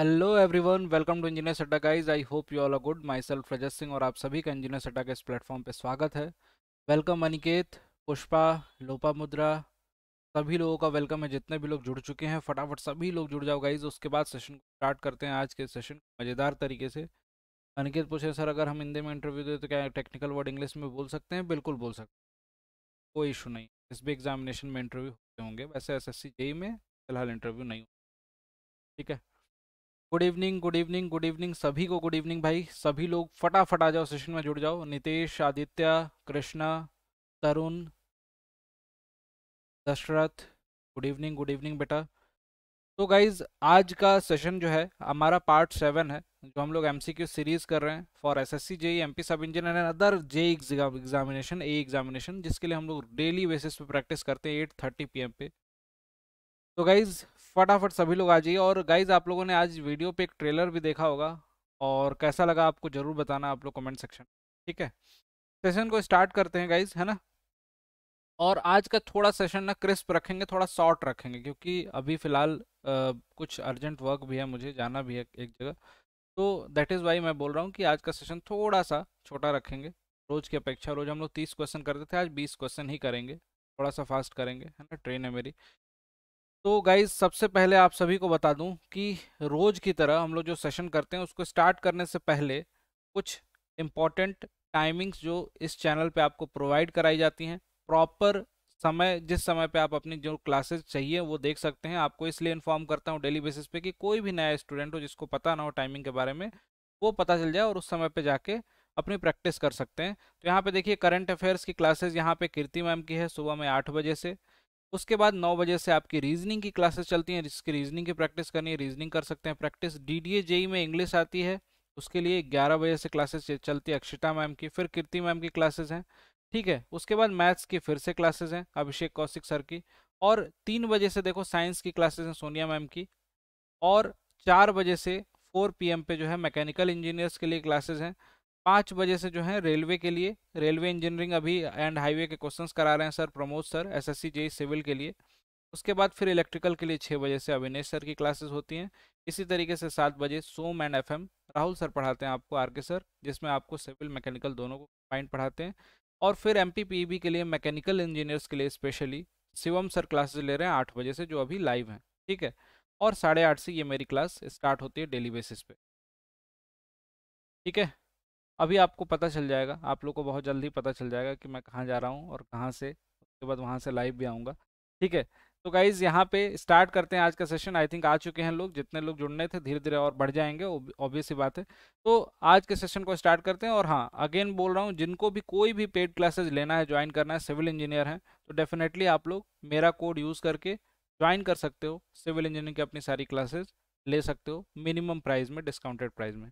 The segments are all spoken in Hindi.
Hello everyone welcome to engineer सट्टा guys I hope you all a good myself Rajat Singh और आप सभी का इंजीनियर सट्टा के इस प्लेटफॉर्म पे स्वागत है वेलकम अनिकेत पुष्पा लोपा मुद्रा सभी लोगों का वेलकम है जितने भी लोग जुड़ चुके हैं फटाफट सभी लोग जुड़ जाओ गाइज उसके बाद सेशन को स्टार्ट करते हैं आज के सेशन मज़ेदार तरीके से अनिकेत पूछे सर अगर हम हिंदी में इंटरव्यू दें तो क्या टेक्निकल वर्ड इंग्लिश में बोल सकते हैं बिल्कुल बोल सकते हैं कोई इशू नहीं इस भी एग्जामिनेशन में इंटरव्यू होते होंगे वैसे एस एस e में फिलहाल इंटरव्यू नहीं ठीक है good evening good evening good evening सभी को गुड इवनिंग भाई सभी लोग फटाफट आ जाओ सेशन में जुड़ जाओ Nitesh Aditya Krishna Tarun Dasharath good evening good evening बेटा तो गाइज आज का सेशन जो है हमारा पार्ट सेवन है जो हम लोग एम सीरीज कर रहे हैं for S S C JE M P sub engineer and other J examination A examination जिसके लिए हम लोग डेली बेसिस पे प्रैक्टिस करते हैं एट थर्टी पी एम पे तो गाइज फटाफट सभी लोग आ जाइए और गाइज आप लोगों ने आज वीडियो पे एक ट्रेलर भी देखा होगा और कैसा लगा आपको ज़रूर बताना आप लोग कमेंट सेक्शन ठीक है सेशन को स्टार्ट करते हैं गाइज है ना और आज का थोड़ा सेशन ना क्रिस्प रखेंगे थोड़ा शॉर्ट रखेंगे क्योंकि अभी फ़िलहाल कुछ अर्जेंट वर्क भी है मुझे जाना भी है एक जगह तो दैट इज़ वाई मैं बोल रहा हूँ कि आज का सेशन थोड़ा सा छोटा रखेंगे रोज़ की अपेक्षा रोज़ हम लोग तीस क्वेश्चन करते थे आज बीस क्वेश्चन ही करेंगे थोड़ा सा फास्ट करेंगे है ना ट्रेन है मेरी तो गाइज सबसे पहले आप सभी को बता दूं कि रोज़ की तरह हम लोग जो सेशन करते हैं उसको स्टार्ट करने से पहले कुछ इम्पॉर्टेंट टाइमिंग्स जो इस चैनल पे आपको प्रोवाइड कराई जाती हैं प्रॉपर समय जिस समय पे आप अपनी जो क्लासेस चाहिए वो देख सकते हैं आपको इसलिए इन्फॉर्म करता हूँ डेली बेसिस पे कि कोई भी नया स्टूडेंट हो जिसको पता ना हो टाइमिंग के बारे में वो पता चल जाए और उस समय पर जाके अपनी प्रैक्टिस कर सकते हैं तो यहाँ पर देखिए करंट अफेयर्स की क्लासेज यहाँ पर कीर्ति मैम की है सुबह में आठ बजे से उसके बाद नौ बजे से आपकी रीजनिंग की क्लासेस चलती हैं जिसकी रीजनिंग की प्रैक्टिस करनी है रीजनिंग कर सकते हैं practice D D A JE में इंग्लिश आती है उसके लिए ग्यारह बजे से क्लासेस चलती है अक्षिता मैम की फिर कीर्ति मैम की क्लासेस हैं ठीक है उसके बाद मैथ्स की फिर से क्लासेस हैं अभिषेक कौशिक सर की और तीन बजे से देखो साइंस की क्लासेस हैं सोनिया मैम की और चार बजे से फोर पी पे जो है मैकेनिकल इंजीनियर्स के लिए क्लासेज हैं पाँच बजे से जो है रेलवे के लिए रेलवे इंजीनियरिंग अभी एंड हाईवे के क्वेश्चंस करा रहे हैं sir Pramod sir SSC S civil के लिए उसके बाद फिर इलेक्ट्रिकल के लिए छः बजे से अविनेश सर की क्लासेस होती हैं इसी तरीके से सात बजे सोम एंड एफ राहुल सर पढ़ाते हैं आपको आर के सर जिसमें आपको सिविल मैकेनिकल दोनों को कंबाइंड पढ़ाते हैं और फिर एम पी के लिए मैकेनिकल इंजीनियर्स के लिए स्पेशली शिवम सर क्लासेज ले रहे हैं आठ बजे से जो अभी लाइव हैं ठीक है और साढ़े आठ से ये मेरी क्लास स्टार्ट होती है डेली बेसिस पे ठीक है अभी आपको पता चल जाएगा आप लोग को बहुत जल्दी पता चल जाएगा कि मैं कहाँ जा रहा हूँ और कहाँ से उसके बाद वहाँ से लाइव भी आऊँगा ठीक है तो गाइज यहाँ पे स्टार्ट करते हैं आज का सेशन आई थिंक आ चुके हैं लोग जितने लोग जुड़ने थे धीरे धीरे और बढ़ जाएंगे ऑब्वियस ही बात है तो आज के सेशन को स्टार्ट करते हैं और हाँ अगेन बोल रहा हूँ जिनको भी कोई भी पेड क्लासेज लेना है ज्वाइन करना है सिविल इंजीनियर हैं तो डेफिनेटली आप लोग मेरा कोड यूज़ करके ज्वाइन कर सकते हो सिविल इंजीनियर की अपनी सारी क्लासेज ले सकते हो मिनिमम प्राइस में डिस्काउंटेड प्राइस में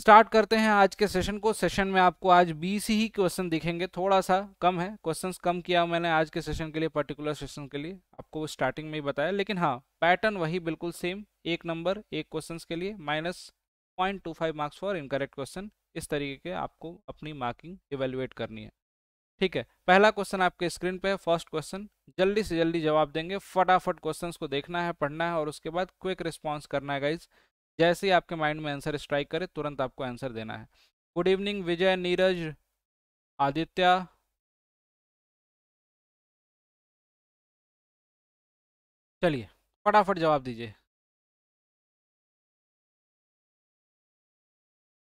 स्टार्ट करते हैं आज के सेशन को सेशन में आपको आज बीस ही क्वेश्चन दिखेंगे थोड़ा सा कम है क्वेश्चंस कम किया मैंने आज के सेशन के लिए पर्टिकुलर सेशन के लिए आपको स्टार्टिंग में ही बताया लेकिन हाँ पैटर्न वही बिल्कुल सेम एक नंबर एक क्वेश्चंस के लिए minus point two five marks for incorrect question इस तरीके के आपको अपनी मार्किंग इवेल्युएट करनी है ठीक है पहला क्वेश्चन आपके स्क्रीन पर है फर्स्ट क्वेश्चन जल्दी से जल्दी जवाब देंगे फटाफट क्वेश्चन को देखना है पढ़ना है और उसके बाद क्विक रिस्पॉन्स करना है गाइज जैसे ही आपके माइंड में आंसर स्ट्राइक करे तुरंत आपको आंसर देना है गुड इवनिंग विजय नीरज आदित्य चलिए फटाफट जवाब दीजिए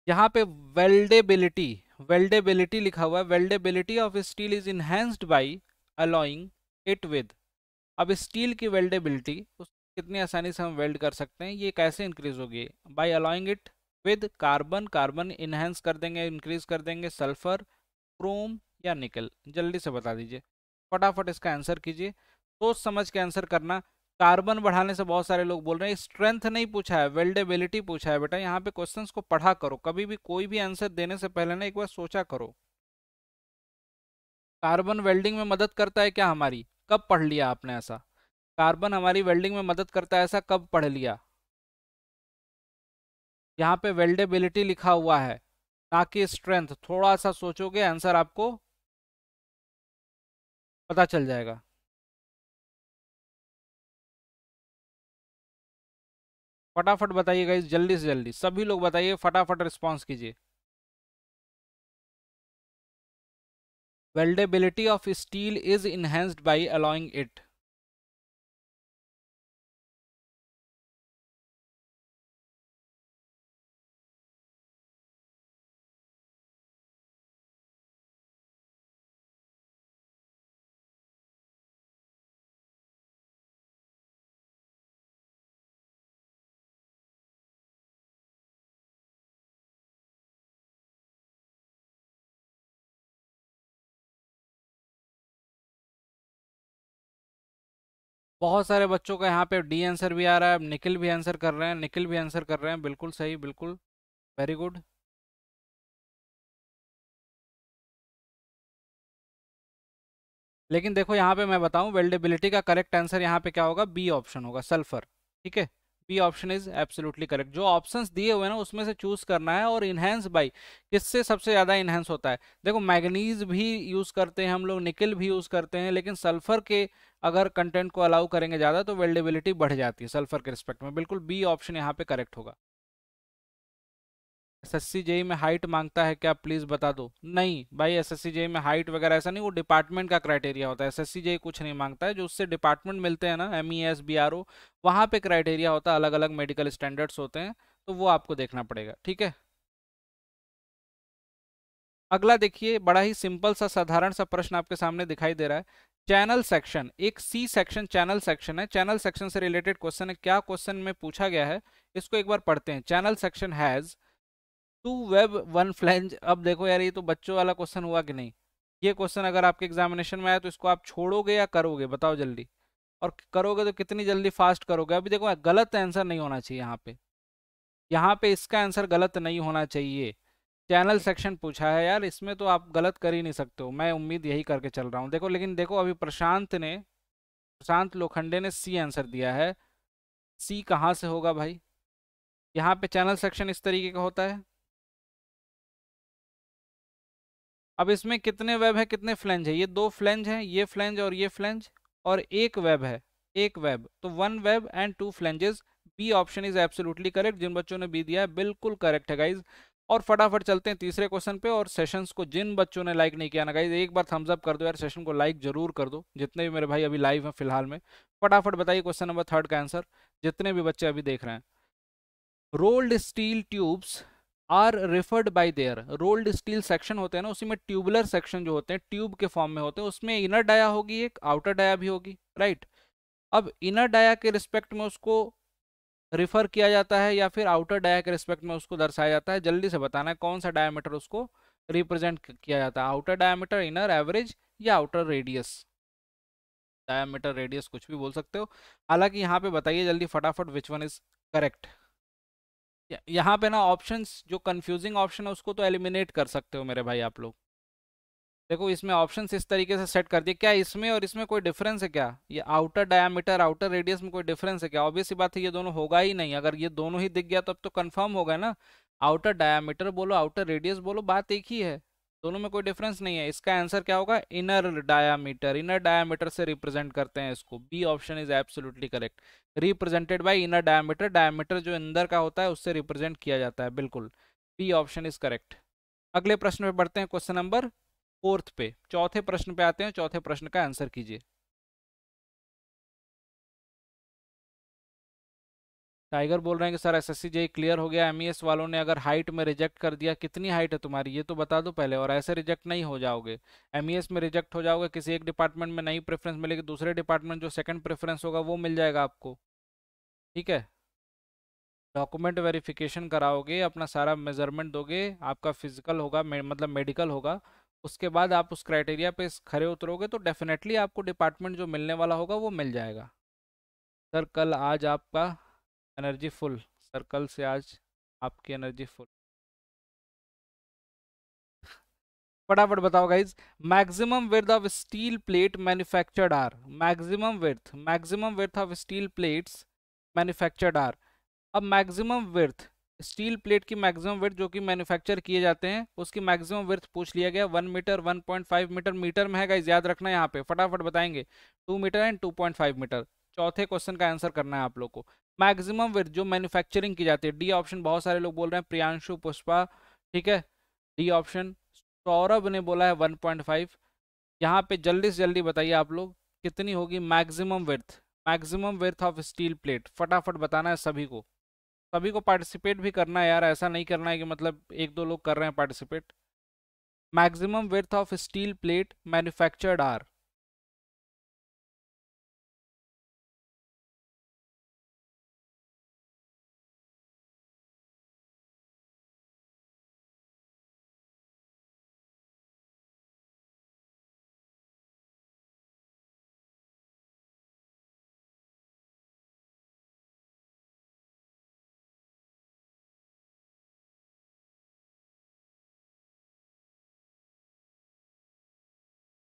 यहाँ पे वेल्डेबिलिटी वेल्डेबिलिटी लिखा हुआ है weldability of steel is enhanced by alloying it with अब स्टील की वेल्डेबिलिटी उस कितनी आसानी से हम वेल्ड कर सकते हैं ये कैसे इंक्रीज होगी by alloying it with carbon carbon enhance कर देंगे इंक्रीज कर देंगे सल्फर क्रोम या निकल जल्दी से बता दीजिए फटाफट इसका आंसर कीजिए सोच तो समझ के आंसर करना कार्बन बढ़ाने से बहुत सारे लोग बोल रहे हैं स्ट्रेंथ नहीं पूछा है वेल्डेबिलिटी पूछा है बेटा यहाँ पे क्वेश्चंस को पढ़ा करो कभी भी कोई भी आंसर देने से पहले ना एक बार सोचा करो कार्बन वेल्डिंग में मदद करता है क्या हमारी कब पढ़ लिया आपने ऐसा कार्बन हमारी वेल्डिंग में मदद करता है ऐसा कब पढ़ लिया यहाँ पे वेल्डेबिलिटी लिखा हुआ है ना कि स्ट्रेंथ थोड़ा सा सोचोगे आंसर आपको पता चल जाएगा फटाफट बताइएगा इस जल्दी से जल्दी सभी लोग बताइए फटाफट रिस्पॉन्स कीजिए weldability of steel is enhanced by alloying it बहुत सारे बच्चों का यहाँ पे डी आंसर भी आ रहा है निखिल भी आंसर कर रहे हैं निखिल भी आंसर कर रहे हैं बिल्कुल सही बिल्कुल वेरी गुड लेकिन देखो यहाँ पे मैं बताऊँ वेल्डेबिलिटी का करेक्ट आंसर यहाँ पे क्या होगा बी ऑप्शन होगा सल्फर ठीक है B option is absolutely correct जो ऑप्शंस दिए हुए ना उसमें से चूज करना है और इनहेंस बाई किससे सबसे ज़्यादा इनहेंस होता है देखो मैगनीज भी यूज़ करते हैं हम लोग निकल भी यूज़ करते हैं लेकिन सल्फर के अगर कंटेंट को अलाउ करेंगे ज़्यादा तो वेल्डेबिलिटी बढ़ जाती है सल्फर के रिस्पेक्ट में बिल्कुल बी ऑप्शन यहाँ पे करेक्ट होगा एसएससी एस e में हाइट मांगता है क्या प्लीज बता दो नहीं भाई एसएससी एस e में हाइट वगैरह ऐसा नहीं वो डिपार्टमेंट का क्राइटेरिया होता है एसएससी एस e कुछ नहीं मांगता है जो उससे डिपार्टमेंट मिलते हैं ना M E S B R O वहाँ पर क्राइटेरिया होता है अलग अलग मेडिकल स्टैंडर्ड्स होते हैं तो वो आपको देखना पड़ेगा ठीक है अगला देखिए बड़ा ही सिंपल सा साधारण सा प्रश्न आपके सामने दिखाई दे रहा है चैनल सेक्शन एक सी सेक्शन चैनल सेक्शन है चैनल सेक्शन से रिलेटेड क्वेश्चन है क्या क्वेश्चन में पूछा गया है इसको एक बार पढ़ते हैं channel section has two web one flange अब देखो यार ये तो बच्चों वाला क्वेश्चन हुआ कि नहीं ये क्वेश्चन अगर आपके एग्जामिनेशन में आया तो इसको आप छोड़ोगे या करोगे बताओ जल्दी और करोगे तो कितनी जल्दी फास्ट करोगे अभी देखो गलत आंसर नहीं होना चाहिए यहाँ पे यहाँ पे इसका आंसर गलत नहीं होना चाहिए चैनल सेक्शन पूछा है यार इसमें तो आप गलत कर ही नहीं सकते हो मैं उम्मीद यही करके चल रहा हूँ देखो लेकिन देखो अभी प्रशांत ने प्रशांत लोखंडे ने सी आंसर दिया है सी कहाँ से होगा भाई यहाँ पे चैनल सेक्शन इस तरीके का होता है अब इसमें कितने वेब है कितने फ्लेंज है ये दो फ्लेंज हैं ये फ्लेंज और ये फ्लेंज और एक वेब है एक वेब तो one web and two flanges B option is absolutely correct जिन बच्चों ने बी दिया है बिल्कुल करेक्ट है गाइज और फटाफट चलते हैं तीसरे क्वेश्चन पे और सेशंस को जिन बच्चों ने लाइक नहीं किया ना गाइज एक बार थम्स अप कर दो यार सेशन को लाइक जरूर कर दो जितने भी मेरे भाई अभी लाइव हैं फिलहाल में फटाफट बताइए क्वेश्चन नंबर थर्ड का आंसर जितने भी बच्चे अभी देख रहे हैं rolled steel tubes are referred by their rolled steel section होते हैं ना उसी में ट्यूबुलर सेक्शन जो होते हैं ट्यूब के फॉर्म में होते हैं उसमें इनर डाया होगी एक आउटर डाया भी होगी राइट अब इनर डाया के रिस्पेक्ट में उसको रिफर किया जाता है या फिर आउटर डाया के रिस्पेक्ट में उसको दर्शाया जाता है जल्दी से बताना है कौन सा डायामीटर उसको रिप्रेजेंट किया जाता है आउटर डायामीटर इनर एवरेज या आउटर रेडियस डायमीटर रेडियस कुछ भी बोल सकते हो हालांकि यहाँ पे बताइए जल्दी फटाफट विच वन इज करेक्ट यहाँ पे ना ऑप्शंस जो कंफ्यूजिंग ऑप्शन है उसको तो एलिमिनेट कर सकते हो मेरे भाई आप लोग देखो इसमें ऑप्शन इस तरीके से सेट कर दिए क्या इसमें और इसमें कोई डिफरेंस है क्या ये आउटर डायमीटर आउटर रेडियस में कोई डिफरेंस है क्या ऑब्वियस बात है ये दोनों होगा ही नहीं अगर ये दोनों ही दिख गया तब तो, तो कन्फर्म होगा ना आउटर डायामीटर बोलो आउटर रेडियस बोलो बात एक ही है दोनों में कोई डिफरेंस नहीं है इसका आंसर क्या होगा इनर डायामीटर इनर डायामीटर से रिप्रेजेंट करते हैं इसको B option is absolutely correct represented by inner diameter diameter जो अंदर का होता है उससे रिप्रेजेंट किया जाता है बिल्कुल बी ऑप्शन इज करेक्ट अगले प्रश्न पे बढ़ते हैं क्वेश्चन नंबर फोर्थ पे चौथे प्रश्न पे आते हैं चौथे प्रश्न का आंसर कीजिए टाइगर बोल रहे हैं कि सर एस एस क्लियर हो गया एम e वालों ने अगर हाइट में रिजेक्ट कर दिया कितनी हाइट है तुम्हारी ये तो बता दो पहले और ऐसे रिजेक्ट नहीं हो जाओगे एम e में रिजेक्ट हो जाओगे किसी एक डिपार्टमेंट में नई प्रेफरेंस मिलेगी दूसरे डिपार्टमेंट जो सेकंड प्रेफरेंस होगा वो मिल जाएगा आपको ठीक है डॉक्यूमेंट वेरीफिकेशन कराओगे अपना सारा मेजरमेंट दोगे आपका फिजिकल होगा मे, मतलब मेडिकल होगा उसके बाद आप उस क्राइटेरिया पर खड़े उतरोगे तो डेफिनेटली आपको डिपार्टमेंट जो मिलने वाला होगा वो मिल जाएगा सर कल आज आपका एनर्जी फुल सर्कल से आज आपकी एनर्जी फुल फटाफट बताओ guys maximum width of steel plate manufactured are maximum width maximum width of steel plates manufactured are अब मैक्सिमम विर्थ स्टील प्लेट की मैक्सिमम विर्थ जो कि मैन्युफैक्चर किए जाते हैं उसकी मैक्सिमम विर्थ पूछ लिया गया one metre one point five metre metre में है गाइज याद रखना यहाँ पे फटाफट बताएंगे two metre and two point five metre चौथे क्वेश्चन का आंसर करना है आप लोग को मैक्सिमम विद जो मैन्युफैक्चरिंग की जाती है डी ऑप्शन बहुत सारे लोग बोल रहे हैं प्रियांशु पुष्पा ठीक है डी ऑप्शन सौरभ ने बोला है 1.5 पॉइंट यहाँ पे जल्दी से जल्दी बताइए आप लोग कितनी होगी maximum width maximum width of steel plate फटाफट बताना है सभी को सभी को पार्टिसिपेट भी करना है यार ऐसा नहीं करना है कि मतलब एक दो लोग कर रहे हैं participate maximum width of steel plate manufactured are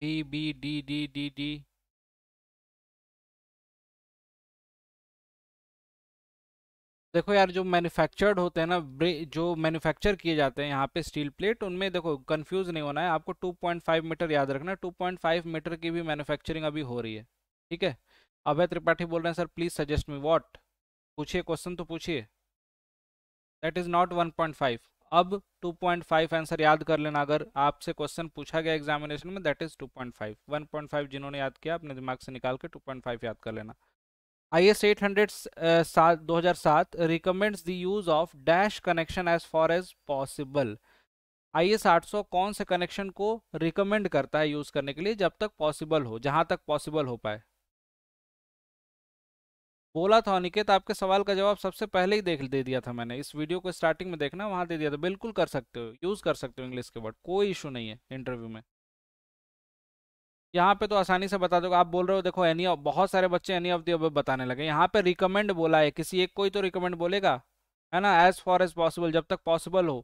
B B D D D D देखो यार जो मैन्युफैक्चर्ड होते हैं ना जो मैन्युफैक्चर किए जाते हैं यहाँ पे स्टील प्लेट उनमें देखो कंफ्यूज नहीं होना है आपको 2.5 मीटर याद रखना है 2.5 मीटर की भी मैन्युफैक्चरिंग अभी हो रही है ठीक है अभय त्रिपाठी बोल रहे हैं sir please suggest me what पूछिए क्वेश्चन तो पूछिए दैट इज नॉट वन अब 2.5 आंसर याद कर लेना अगर आपसे क्वेश्चन पूछा गया एग्जामिनेशन में दैट इज 2.5 1.5 जिन्होंने याद किया अपने दिमाग से निकाल के 2.5 याद कर लेना आई एस एट हंड्रेड सात दो हज़ार सात recommends the use of dash connection as far as possible I S आठ सौ कौन से कनेक्शन को रिकमेंड करता है यूज़ करने के लिए जब तक पॉसिबल हो जहाँ तक पॉसिबल हो पाए बोला था अनिकेत आपके सवाल का जवाब सबसे पहले ही देख दे दिया था मैंने इस वीडियो को स्टार्टिंग में देखना वहाँ दे दिया था बिल्कुल कर सकते हो यूज़ कर सकते हो इंग्लिश के वर्ड कोई इशू नहीं है इंटरव्यू में यहाँ पे तो आसानी से बता दोगे आप बोल रहे हो देखो एनी ऑफ बहुत सारे बच्चे एनी ऑफ दी अब बताने लगे यहाँ पे रिकमेंड बोला है किसी एक कोई तो रिकमेंड बोलेगा है ना एज फॉर एज पॉसिबल जब तक पॉसिबल हो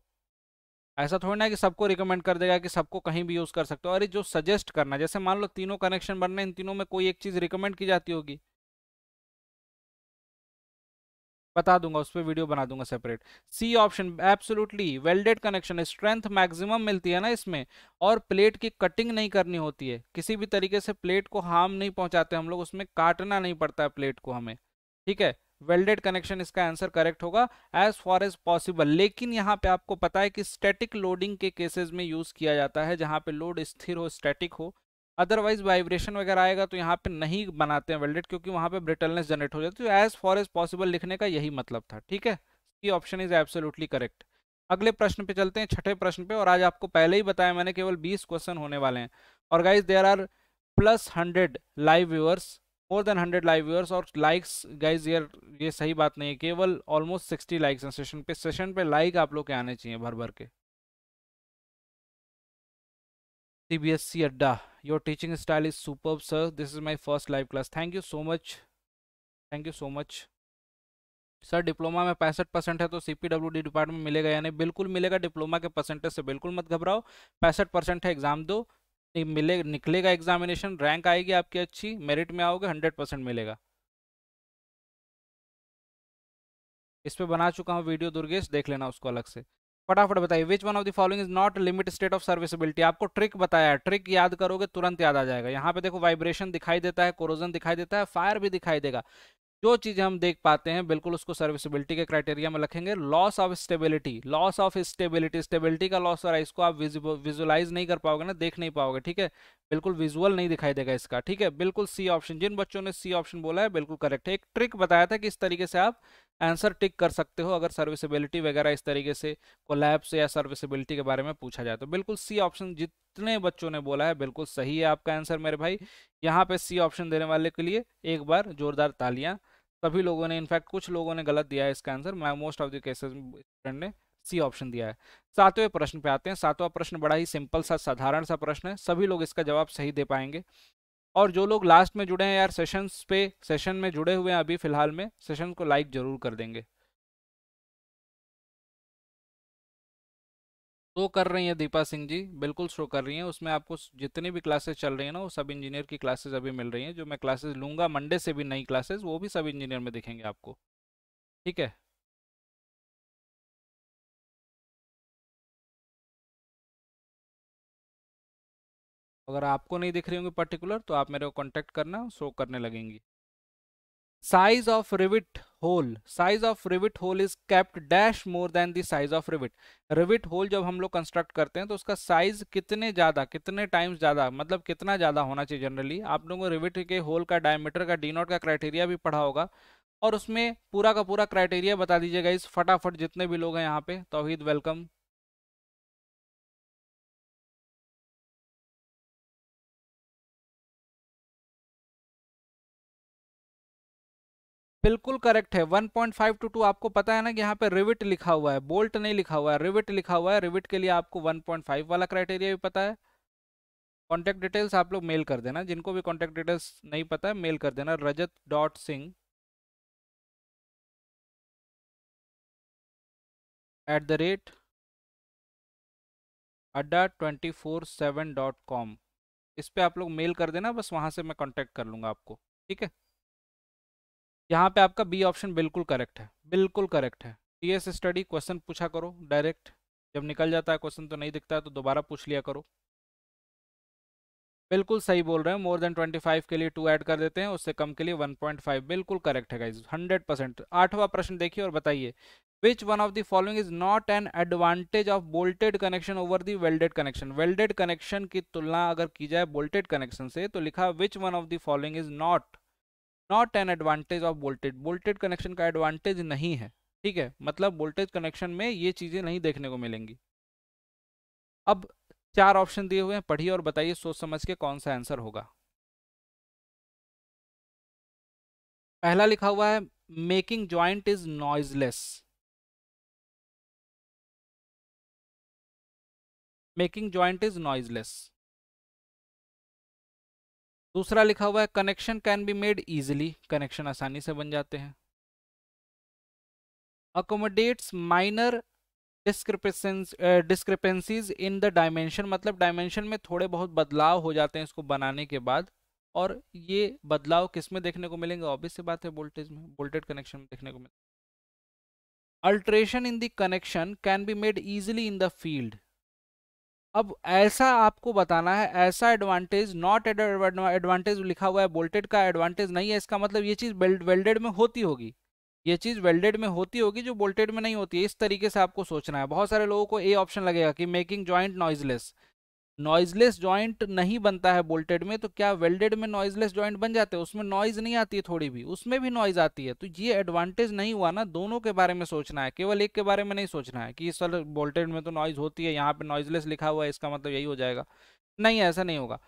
ऐसा थोड़ी ना कि सबको रिकमेंड कर देगा कि सबको कहीं भी यूज़ कर सकते हो अरे जो सजेस्ट करना जैसे मान लो तीनों कनेक्शन बनना इन तीनों में कोई एक चीज़ रिकमेंड की जाती होगी बता दूंगा उस पर वीडियो बना दूंगा separate C option absolutely welded connection strength maximum मिलती है ना इसमें और प्लेट की कटिंग नहीं करनी होती है किसी भी तरीके से प्लेट को हार्म नहीं पहुंचाते हम लोग उसमें काटना नहीं पड़ता है प्लेट को हमें ठीक है वेल्डेड कनेक्शन इसका आंसर करेक्ट होगा एज फार एज पॉसिबल लेकिन यहाँ पे आपको पता है कि स्टैटिक लोडिंग के केसेस में यूज किया जाता है जहाँ पे लोड स्थिर हो स्टैटिक हो अदरवाइज वाइब्रेशन वगैरह आएगा तो यहाँ पे नहीं बनाते हैं वेल्डेड क्योंकि वहाँ पे ब्रिटलनेस जनरेट हो जाती है एज फॉर एज पॉसिबल लिखने का यही मतलब था ठीक है C option is absolutely correct अगले प्रश्न पे चलते हैं छठे प्रश्न पे और आज आपको पहले ही बताया मैंने केवल बीस क्वेश्चन होने वाले हैं और guys there are plus hundred live viewers more than hundred live viewers और लाइक्स गाइज ये ये सही बात नहीं है केवल ऑलमोस्ट सिक्सटी लाइक्स हैं सेशन पे सेशन पे लाइक आप लोग के आने चाहिए भर भर के CBSC Adda. Your teaching style is superb, sir. This is my first live class. Thank you so much. Thank you so much. Sir diploma में पैंसठ परसेंट है तो C P W D department मिलेगा यानी बिल्कुल मिलेगा डिप्लोमा के परसेंटेज से बिल्कुल मत घबराओ पैंसठ परसेंट है एग्जाम दो मिले निकलेगा एग्जामिनेशन रैंक आएगी आपकी अच्छी मेरिट में आओगे हंड्रेड परसेंट मिलेगा इस पर बना चुका हूँ वीडियो दुर्गेश देख लेना उसको अलग से फटाफट बताइए which one of the following is not limit state of serviceability आपको ट्रिक बताया है ट्रिक याद करोगे तुरंत याद आ जाएगा यहाँ पे देखो वाइब्रेशन दिखाई देता है कोरोजन दिखाई देता है फायर भी दिखाई देगा जो चीज हम देख पाते हैं बिल्कुल उसको सर्विसबिलिटी के क्राइटेरिया में रखेंगे loss of stability loss of stability stability का लॉस हो रहा है इसको आप विजुअलाइज नहीं कर पाओगे ना देख नहीं पाओगे ठीक है बिल्कुल विजुअल नहीं दिखाई देगा इसका ठीक है बिल्कुल सी ऑप्शन जिन बच्चों ने सी ऑप्शन बोला है बिल्कुल करेक्ट है एक ट्रिक बताया था कि इस तरीके से आप आंसर टिक कर सकते हो अगर सर्विसबिलिटी वगैरह इस तरीके से कोलैप्स या सर्विसबिलिटी के बारे में पूछा जाए तो बिल्कुल सी ऑप्शन जितने बच्चों ने बोला है बिल्कुल सही है आपका आंसर मेरे भाई यहाँ पे सी ऑप्शन देने वाले के लिए एक बार जोरदार तालियां सभी लोगों ने इनफैक्ट कुछ लोगों ने गलत दिया है इसका आंसर मैं most of the cases student ने सी ऑप्शन दिया है सातवें प्रश्न पे आते हैं सातवां प्रश्न बड़ा ही सिंपल सा साधारण सा प्रश्न है सभी लोग इसका जवाब सही दे पाएंगे और जो लोग लास्ट में जुड़े हैं यार सेशंस पे सेशन में जुड़े हुए हैं अभी फिलहाल में सेशन को लाइक जरूर कर देंगे शो कर रही हैं दीपा सिंह जी बिल्कुल शो कर रही हैं उसमें आपको जितनी भी क्लासेस चल रही है ना वो सब इंजीनियर की क्लासेस अभी मिल रही हैं जो मैं क्लासेस लूंगा मंडे से भी नई क्लासेस वो भी सब इंजीनियर में दिखेंगे आपको ठीक है अगर आपको नहीं दिख रही होंगी पर्टिकुलर तो आप मेरे को कॉन्टेक्ट करना शो करने लगेंगी size of rivet hole size of rivet hole is kept dash more than the size of rivet rivet जब हम लोग कंस्ट्रक्ट करते हैं तो उसका साइज कितने ज़्यादा कितने टाइम्स ज़्यादा मतलब कितना ज़्यादा होना चाहिए जनरली आप लोगों को रिविट के होल का डायमीटर का डी नोट का क्राइटेरिया भी पढ़ा होगा और उसमें पूरा का पूरा क्राइटेरिया बता दीजिएगा इस फटाफट जितने भी लोग हैं यहाँ पे तोहिद वेलकम बिल्कुल करेक्ट है 1.5 टू 2 आपको पता है ना कि यहाँ पे रिविट लिखा हुआ है बोल्ट नहीं लिखा हुआ है रिविट लिखा हुआ है रिविट के लिए आपको 1.5 वाला क्राइटेरिया भी पता है कॉन्टैक्ट डिटेल्स आप लोग मेल कर देना जिनको भी कॉन्टैक्ट डिटेल्स नहीं पता है मेल कर देना Rajat dot Singh at the rate Adda twenty four seven dot com इस पर आप लोग मेल कर देना बस वहाँ से मैं कॉन्टैक्ट कर लूँगा आपको ठीक है यहाँ पे आपका बी ऑप्शन बिल्कुल करेक्ट है बिल्कुल करेक्ट है टी एस स्टडी क्वेश्चन पूछा करो डायरेक्ट जब निकल जाता है क्वेश्चन तो नहीं दिखता है तो दोबारा पूछ लिया करो बिल्कुल सही बोल रहे हैं मोर देन 25 के लिए टू ऐड कर देते हैं उससे कम के लिए 1.5 बिल्कुल करेक्ट है गाइज 100 परसेंट आठवां प्रश्न देखिए और बताइए which one of the following is not an advantage of bolted connection over the welded connection welded connection की तुलना अगर की जाए बोल्टेड कनेक्शन से तो लिखा which one of the following is not not an advantage of voltage voltage connection का एडवांटेज नहीं है ठीक है मतलब वोल्टेज कनेक्शन में ये चीज़ें नहीं देखने को मिलेंगी अब चार ऑप्शन दिए हुए हैं पढ़िए और बताइए सोच समझ के कौन सा आंसर होगा पहला लिखा हुआ है making joint is noiseless making joint is noiseless दूसरा लिखा हुआ है connection can be made easily connection आसानी से बन जाते हैं accommodates minor discrepancies in the dimension मतलब डायमेंशन में थोड़े बहुत बदलाव हो जाते हैं इसको बनाने के बाद और ये बदलाव किस में देखने को मिलेंगे ऑब्वियस सी बात है वोल्टेज में वोल्टेड कनेक्शन में देखने को मिलेगा alteration in the connection can be made easily in the field अब ऐसा आपको बताना है ऐसा एडवांटेज नॉट एडवांटेज लिखा हुआ है बोल्टेड का एडवांटेज नहीं है इसका मतलब ये चीज़ वेल्डेड में होती होगी ये चीज़ वेल्डेड में होती होगी जो बोल्टेड में नहीं होती है इस तरीके से आपको सोचना है बहुत सारे लोगों को ए ऑप्शन लगेगा कि making joint noiseless noiseless joint नहीं बनता है बोल्टेड में तो क्या वेल्डेड में नॉइजलेस जॉइंट बन जाते हैं उसमें नॉइज नहीं आती है थोड़ी भी उसमें भी नॉइज आती है तो ये एडवांटेज नहीं हुआ ना दोनों के बारे में सोचना है केवल एक के बारे में नहीं सोचना है कि सर बोल्टेड में तो नॉइज होती है यहाँ पे नॉइजलेस लिखा हुआ है इसका मतलब यही हो जाएगा नहीं ऐसा नहीं होगा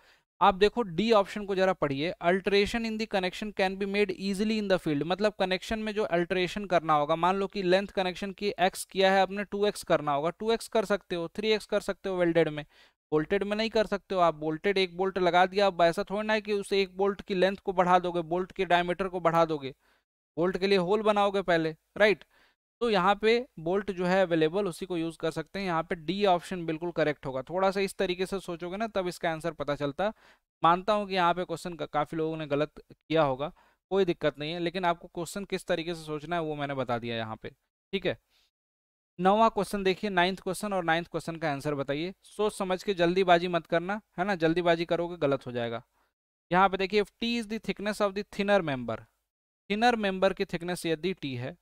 आप देखो डी ऑप्शन को जरा पढ़िए alteration in the connection can be made easily in the field मतलब कनेक्शन में जो अल्ट्रेशन करना होगा मान लो कि लेंथ कनेक्शन की एक्स किया है आपने टू एक्स करना होगा टू एक्स कर सकते हो थ्री एक्स कर सकते हो वेल्डेड में बोल्टेड में नहीं कर सकते हो आप बोल्टेड एक बोल्ट लगा दिया अब ऐसा थोड़ी ना है कि उस एक बोल्ट की लेंथ को बढ़ा दोगे बोल्ट के डायमीटर को बढ़ा दोगे बोल्ट के लिए होल बनाओगे पहले राइट तो यहाँ पे बोल्ट जो है अवेलेबल उसी को यूज़ कर सकते हैं यहाँ पे डी ऑप्शन बिल्कुल करेक्ट होगा थोड़ा सा इस तरीके से सोचोगे ना तब इसका आंसर पता चलता मानता हूँ कि यहाँ पे क्वेश्चन का, काफ़ी लोगों ने गलत किया होगा कोई दिक्कत नहीं है लेकिन आपको क्वेश्चन किस तरीके से सोचना है वो मैंने बता दिया यहाँ पे ठीक है नौवा क्वेश्चन देखिए नाइन्थ क्वेश्चन और नाइन्थ क्वेश्चन का आंसर बताइए सोच समझ के जल्दीबाजी मत करना है ना जल्दीबाजी करोगे गलत हो जाएगा यहाँ पे देखिए T is thickness of the thinner member thinner member की थिकनेस यदि टी है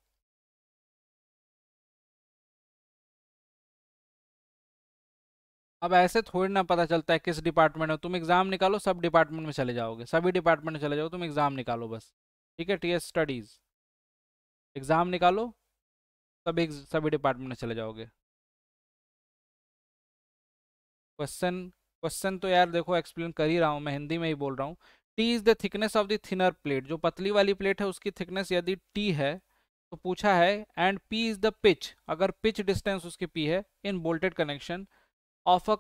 अब ऐसे थोड़ी ना पता चलता है किस डिपार्टमेंट में तुम एग्जाम निकालो सब डिपार्टमेंट में चले जाओगे सभी डिपार्टमेंट में चले जाओ तुम एग्जाम निकालो बस ठीक है टी एस स्टडीज एग्जाम निकालो सब एक सभी डिपार्टमेंट में चले जाओगे क्वेश्चन क्वेश्चन तो यार देखो एक्सप्लेन कर ही रहा हूँ मैं हिंदी में ही बोल रहा हूँ T is the thickness of the thinner plate जो पतली वाली प्लेट है उसकी थिकनेस यदि टी है तो पूछा है and P is the pitch अगर पिच डिस्टेंस उसकी पी है in bolted connection of a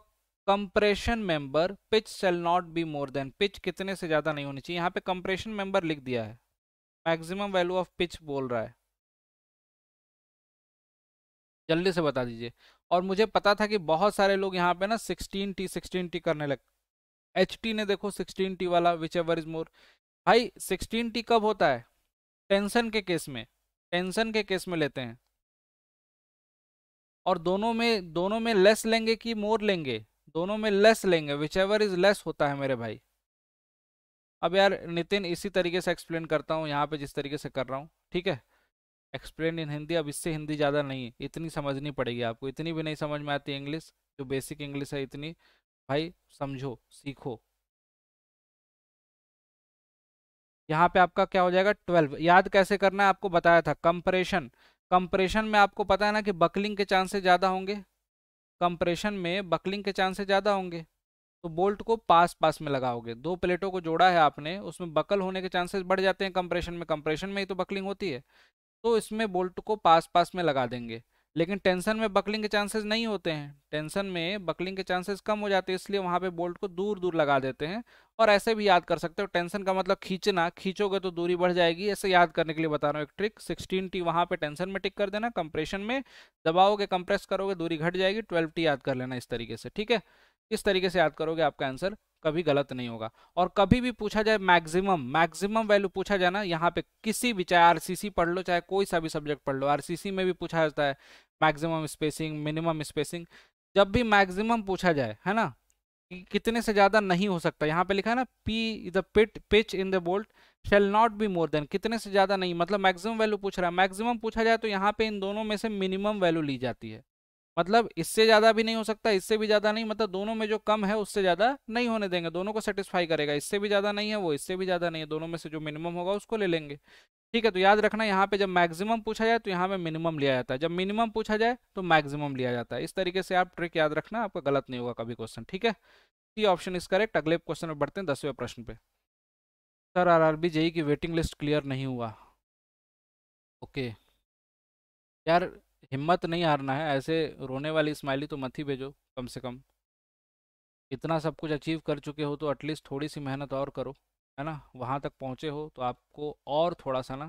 compression member pitch shall not be more than pitch कितने से ज़्यादा नहीं होनी चाहिए यहाँ पे कंप्रेशन मेंबर लिख दिया है मैक्सिमम वैल्यू ऑफ पिच बोल रहा है जल्दी से बता दीजिए और मुझे पता था कि बहुत सारे लोग यहाँ पे ना सिक्सटीन टी सिक्सटीन टी करने लग एच टी ने देखो सिक्सटीन टी वाला विच एवर इज मोर भाई सिक्सटीन टी कब होता है टेंशन के केस में टेंशन के केस में लेते हैं और दोनों में दोनों में लेस लेंगे कि मोर लेंगे दोनों में लेस लेंगे विच एवर इज लेस होता है मेरे भाई अब यार नितिन इसी तरीके से एक्सप्लेन करता हूँ यहाँ पे जिस तरीके से कर रहा हूँ ठीक है एक्सप्लेन इन हिंदी अब इससे हिंदी ज़्यादा नहीं है इतनी समझनी पड़ेगी आपको इतनी भी नहीं समझ में आती इंग्लिश जो बेसिक इंग्लिश है इतनी भाई समझो सीखो यहाँ पे आपका क्या हो जाएगा ट्वेल्व याद कैसे करना है आपको बताया था कंप्रेशन कंप्रेशन में आपको पता है ना कि बकलिंग के चांसेस ज़्यादा होंगे कंप्रेशन में बकलिंग के चांसेस ज़्यादा होंगे तो बोल्ट को पास पास में लगाओगे दो प्लेटों को जोड़ा है आपने उसमें बकल होने के चांसेस बढ़ जाते हैं कंप्रेशन में कंप्रेशन में ही तो बकलिंग होती है तो इसमें बोल्ट को पास पास में लगा देंगे लेकिन टेंशन में बकलिंग के चांसेस नहीं होते हैं टेंशन में बकलिंग के चांसेस कम हो जाते हैं इसलिए वहाँ पे बोल्ट को दूर दूर लगा देते हैं और ऐसे भी याद कर सकते हो टेंशन का मतलब खींचना खींचोगे तो दूरी बढ़ जाएगी ऐसे याद करने के लिए बता रहा हूँ एक ट्रिक सिक्सटीन टी वहाँ पे टेंशन में टिक कर देना कंप्रेशन में दबाओगे कंप्रेस करोगे दूरी घट जाएगी ट्वेल्व टी याद कर लेना इस तरीके से ठीक है इस तरीके से याद करोगे आपका आंसर कभी गलत नहीं होगा और कभी भी पूछा जाए मैक्सिमम मैक्सिमम वैल्यू पूछा जाए ना यहाँ पे किसी भी चाहे आरसीसी पढ़ लो चाहे कोई सा भी सब्जेक्ट पढ़ लो आरसीसी में भी पूछा जाता है मैक्सिमम स्पेसिंग मिनिमम स्पेसिंग जब भी मैक्सिमम पूछा जाए है ना कितने से ज़्यादा नहीं हो सकता यहाँ पे लिखा है ना P the pit pitch in the bolt shall not be more than कितने से ज़्यादा नहीं मतलब मैक्सिमम वैल्यू पूछ रहा है मैक्सिमम पूछा जाए तो यहाँ पे इन दोनों में से मिनिमम वैल्यू ली जाती है मतलब इससे ज़्यादा भी नहीं हो सकता इससे भी ज़्यादा नहीं मतलब दोनों में जो कम है उससे ज़्यादा नहीं होने देंगे दोनों को सेटिस्फाई करेगा इससे भी ज़्यादा नहीं है वो इससे भी ज़्यादा नहीं है दोनों में से जो मिनिमम होगा उसको ले लेंगे ठीक है तो याद रखना यहाँ पे जब मैक्सिमम पूछा जाए तो यहाँ पे मिनिमम लिया जाता है जब मिनिमम पूछा जाए तो मैक्सिमम लिया जाता है इस तरीके से आप ट्रिक याद रखना आपका गलत नहीं होगा कभी क्वेश्चन ठीक है सी ऑप्शन इज करेक्ट अगले क्वेश्चन में बढ़ते हैं दसवें प्रश्न पे सर आर आर जेई की वेटिंग लिस्ट क्लियर नहीं हुआ ओके यार हिम्मत नहीं हारना है ऐसे रोने वाली स्माइली तो मत ही भेजो कम से कम इतना सब कुछ अचीव कर चुके हो तो एटलीस्ट थोड़ी सी मेहनत और करो है ना वहाँ तक पहुँचे हो तो आपको और थोड़ा सा ना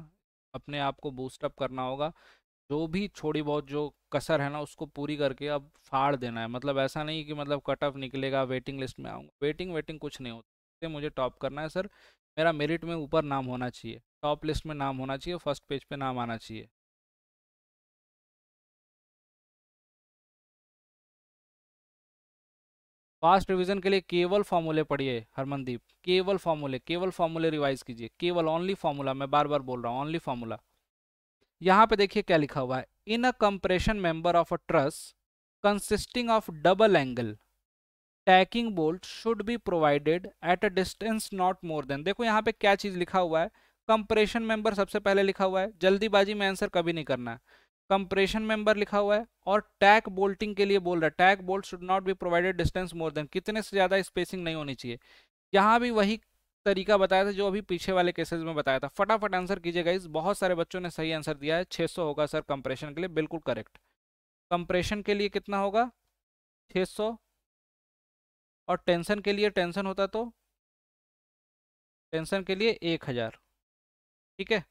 अपने आप को बूस्टअप करना होगा जो भी छोड़ी बहुत जो कसर है ना उसको पूरी करके अब फाड़ देना है मतलब ऐसा नहीं कि मतलब कट ऑफ निकलेगा वेटिंग लिस्ट में आऊँगा वेटिंग वेटिंग कुछ नहीं होता मुझे टॉप करना है सर मेरा मेरिट में ऊपर नाम होना चाहिए टॉप लिस्ट में नाम होना चाहिए फर्स्ट पेज पे नाम आना चाहिए फास्ट रिवीजन के लिए केवल फॉर्मूले पढ़िए हरमनदीप केवल फॉर्मूले केवल फॉर्मूले रिवाइज कीजिए केवल ओनली फॉर्मूला मैं बार बार बोल रहा हूँ ओनली फॉर्मूला यहाँ पे देखिए क्या लिखा हुआ है in a compression member of a truss consisting of double angle tacking bolt should be provided at a distance not more than देखो यहाँ पे क्या चीज लिखा हुआ है कंप्रेशन मेंबर सबसे पहले लिखा हुआ है जल्दीबाजी में आंसर कभी नहीं करना है कंप्रेशन मेंबर लिखा हुआ है और टैक बोल्टिंग के लिए बोल रहा है tack bolt should not be provided distance more than कितने से ज़्यादा स्पेसिंग नहीं होनी चाहिए यहाँ भी वही तरीका बताया था जो अभी पीछे वाले केसेस में बताया था फटाफट आंसर कीजिएगा इस बहुत सारे बच्चों ने सही आंसर दिया है 600 होगा सर कंप्रेशन के लिए बिल्कुल करेक्ट कंप्रेशन के लिए कितना होगा 600 और टेंशन के लिए टेंशन होता तो टेंशन के लिए एक हज़ार ठीक है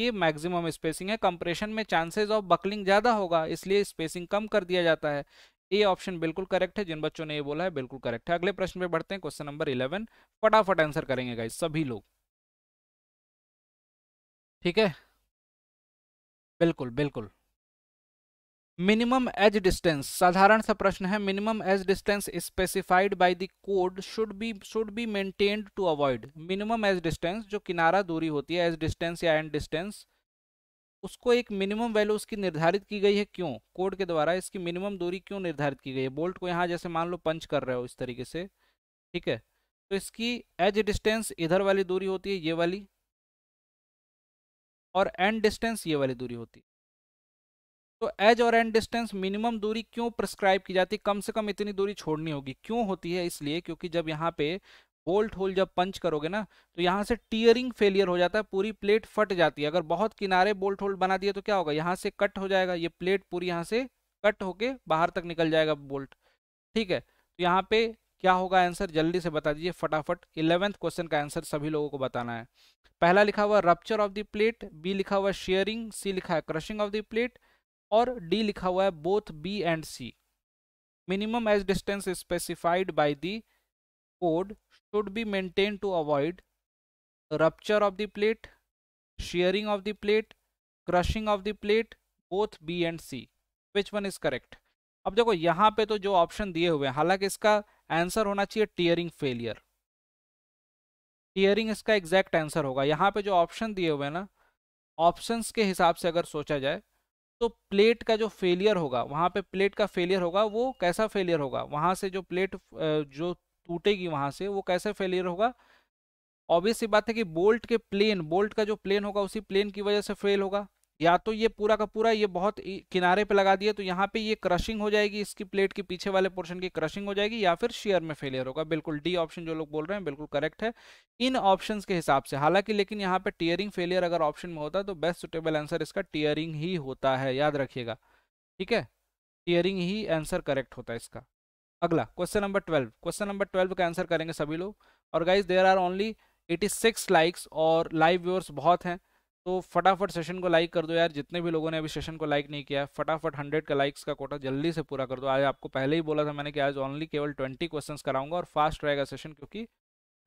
की मैक्सिमम स्पेसिंग है कंप्रेशन में चांसेस ऑफ बकलिंग ज़्यादा होगा इसलिए स्पेसिंग कम कर दिया जाता है ए ऑप्शन बिल्कुल करेक्ट है जिन बच्चों ने ये बोला है बिल्कुल करेक्ट है अगले प्रश्न पे बढ़ते हैं क्वेश्चन नंबर इलेवन फटाफट आंसर करेंगे गाइज सभी लोग ठीक है बिल्कुल बिल्कुल मिनिमम एज डिस्टेंस साधारण सा प्रश्न है minimum edge distance specified by the code should be should be maintained to avoid minimum edge distance जो किनारा दूरी होती है एज डिस्टेंस या एंड डिस्टेंस उसको एक मिनिमम वैल्यू उसकी निर्धारित की गई है क्यों कोड के द्वारा इसकी मिनिमम दूरी क्यों निर्धारित की गई है बोल्ट को यहाँ जैसे मान लो पंच कर रहे हो इस तरीके से ठीक है तो इसकी एज डिस्टेंस इधर वाली दूरी होती है ये वाली और एंड डिस्टेंस ये वाली दूरी होती है तो एज और एंड डिस्टेंस मिनिमम दूरी क्यों प्रिस्क्राइब की जाती है कम से कम इतनी दूरी छोड़नी होगी क्यों होती है इसलिए क्योंकि जब यहाँ पे बोल्ट होल जब पंच करोगे ना तो यहाँ से टीयरिंग फेलियर हो जाता है पूरी प्लेट फट जाती है अगर बहुत किनारे बोल्ट होल बना दिए तो क्या होगा यहाँ से कट हो जाएगा ये प्लेट पूरी यहाँ से कट होके बाहर तक निकल जाएगा बोल्ट ठीक है तो यहाँ पे क्या होगा आंसर जल्दी से बता दीजिए फटाफट इलेवेंथ क्वेश्चन का आंसर सभी लोगों को बताना है पहला लिखा हुआ rupture of the plate B लिखा हुआ शेयरिंग सी लिखा है क्रशिंग ऑफ द प्लेट और डी लिखा हुआ है both B and C minimum edge distance specified by the code should be maintain to avoid rupture of the plate shearing of the plate crushing of the plate both B and C which one is correct अब देखो यहाँ पे तो जो ऑप्शन दिए हुए हैं हालांकि इसका आंसर होना चाहिए टीयरिंग फेलियर टीयरिंग इसका एग्जैक्ट आंसर होगा यहाँ पे जो ऑप्शन दिए हुए हैं ना ऑप्शंस के हिसाब से अगर सोचा जाए तो प्लेट का जो फेलियर होगा वहाँ पे प्लेट का फेलियर होगा वो कैसा फेलियर होगा वहाँ से जो प्लेट जो टूटेगी वहाँ से वो कैसे फेलियर होगा ऑब्वियस ये बात है कि बोल्ट के प्लेन बोल्ट का जो प्लेन होगा उसी प्लेन की वजह से फेल होगा या तो ये पूरा का पूरा ये बहुत किनारे पे लगा दिया तो यहाँ पे ये क्रशिंग हो जाएगी इसकी प्लेट के पीछे वाले पोर्शन की क्रशिंग हो जाएगी या फिर शेयर में फेलियर होगा बिल्कुल डी ऑप्शन जो लोग बोल रहे हैं बिल्कुल करेक्ट है इन ऑप्शन के हिसाब से हालांकि लेकिन यहाँ पे टीयरिंग फेलियर अगर ऑप्शन में होता तो बेस्ट सुटेबल आंसर इसका टीयरिंग ही होता है याद रखिएगा ठीक है टीयरिंग ही आंसर करेक्ट होता है इसका अगला question number twelve question number twelve का आंसर करेंगे सभी लोग और guys there are only eighty six likes और लाइव व्यूअर्स बहुत हैं तो फटाफट सेशन को लाइक कर दो यार जितने भी लोगों ने अभी सेशन को लाइक नहीं किया फटाफट हंड्रेड का लाइक्स का कोटा जल्दी से पूरा कर दो आज आपको पहले ही बोला था मैंने कि आज ओनली केवल ट्वेंटी क्वेश्चन कराऊंगा और फास्ट रहेगा सेशन क्योंकि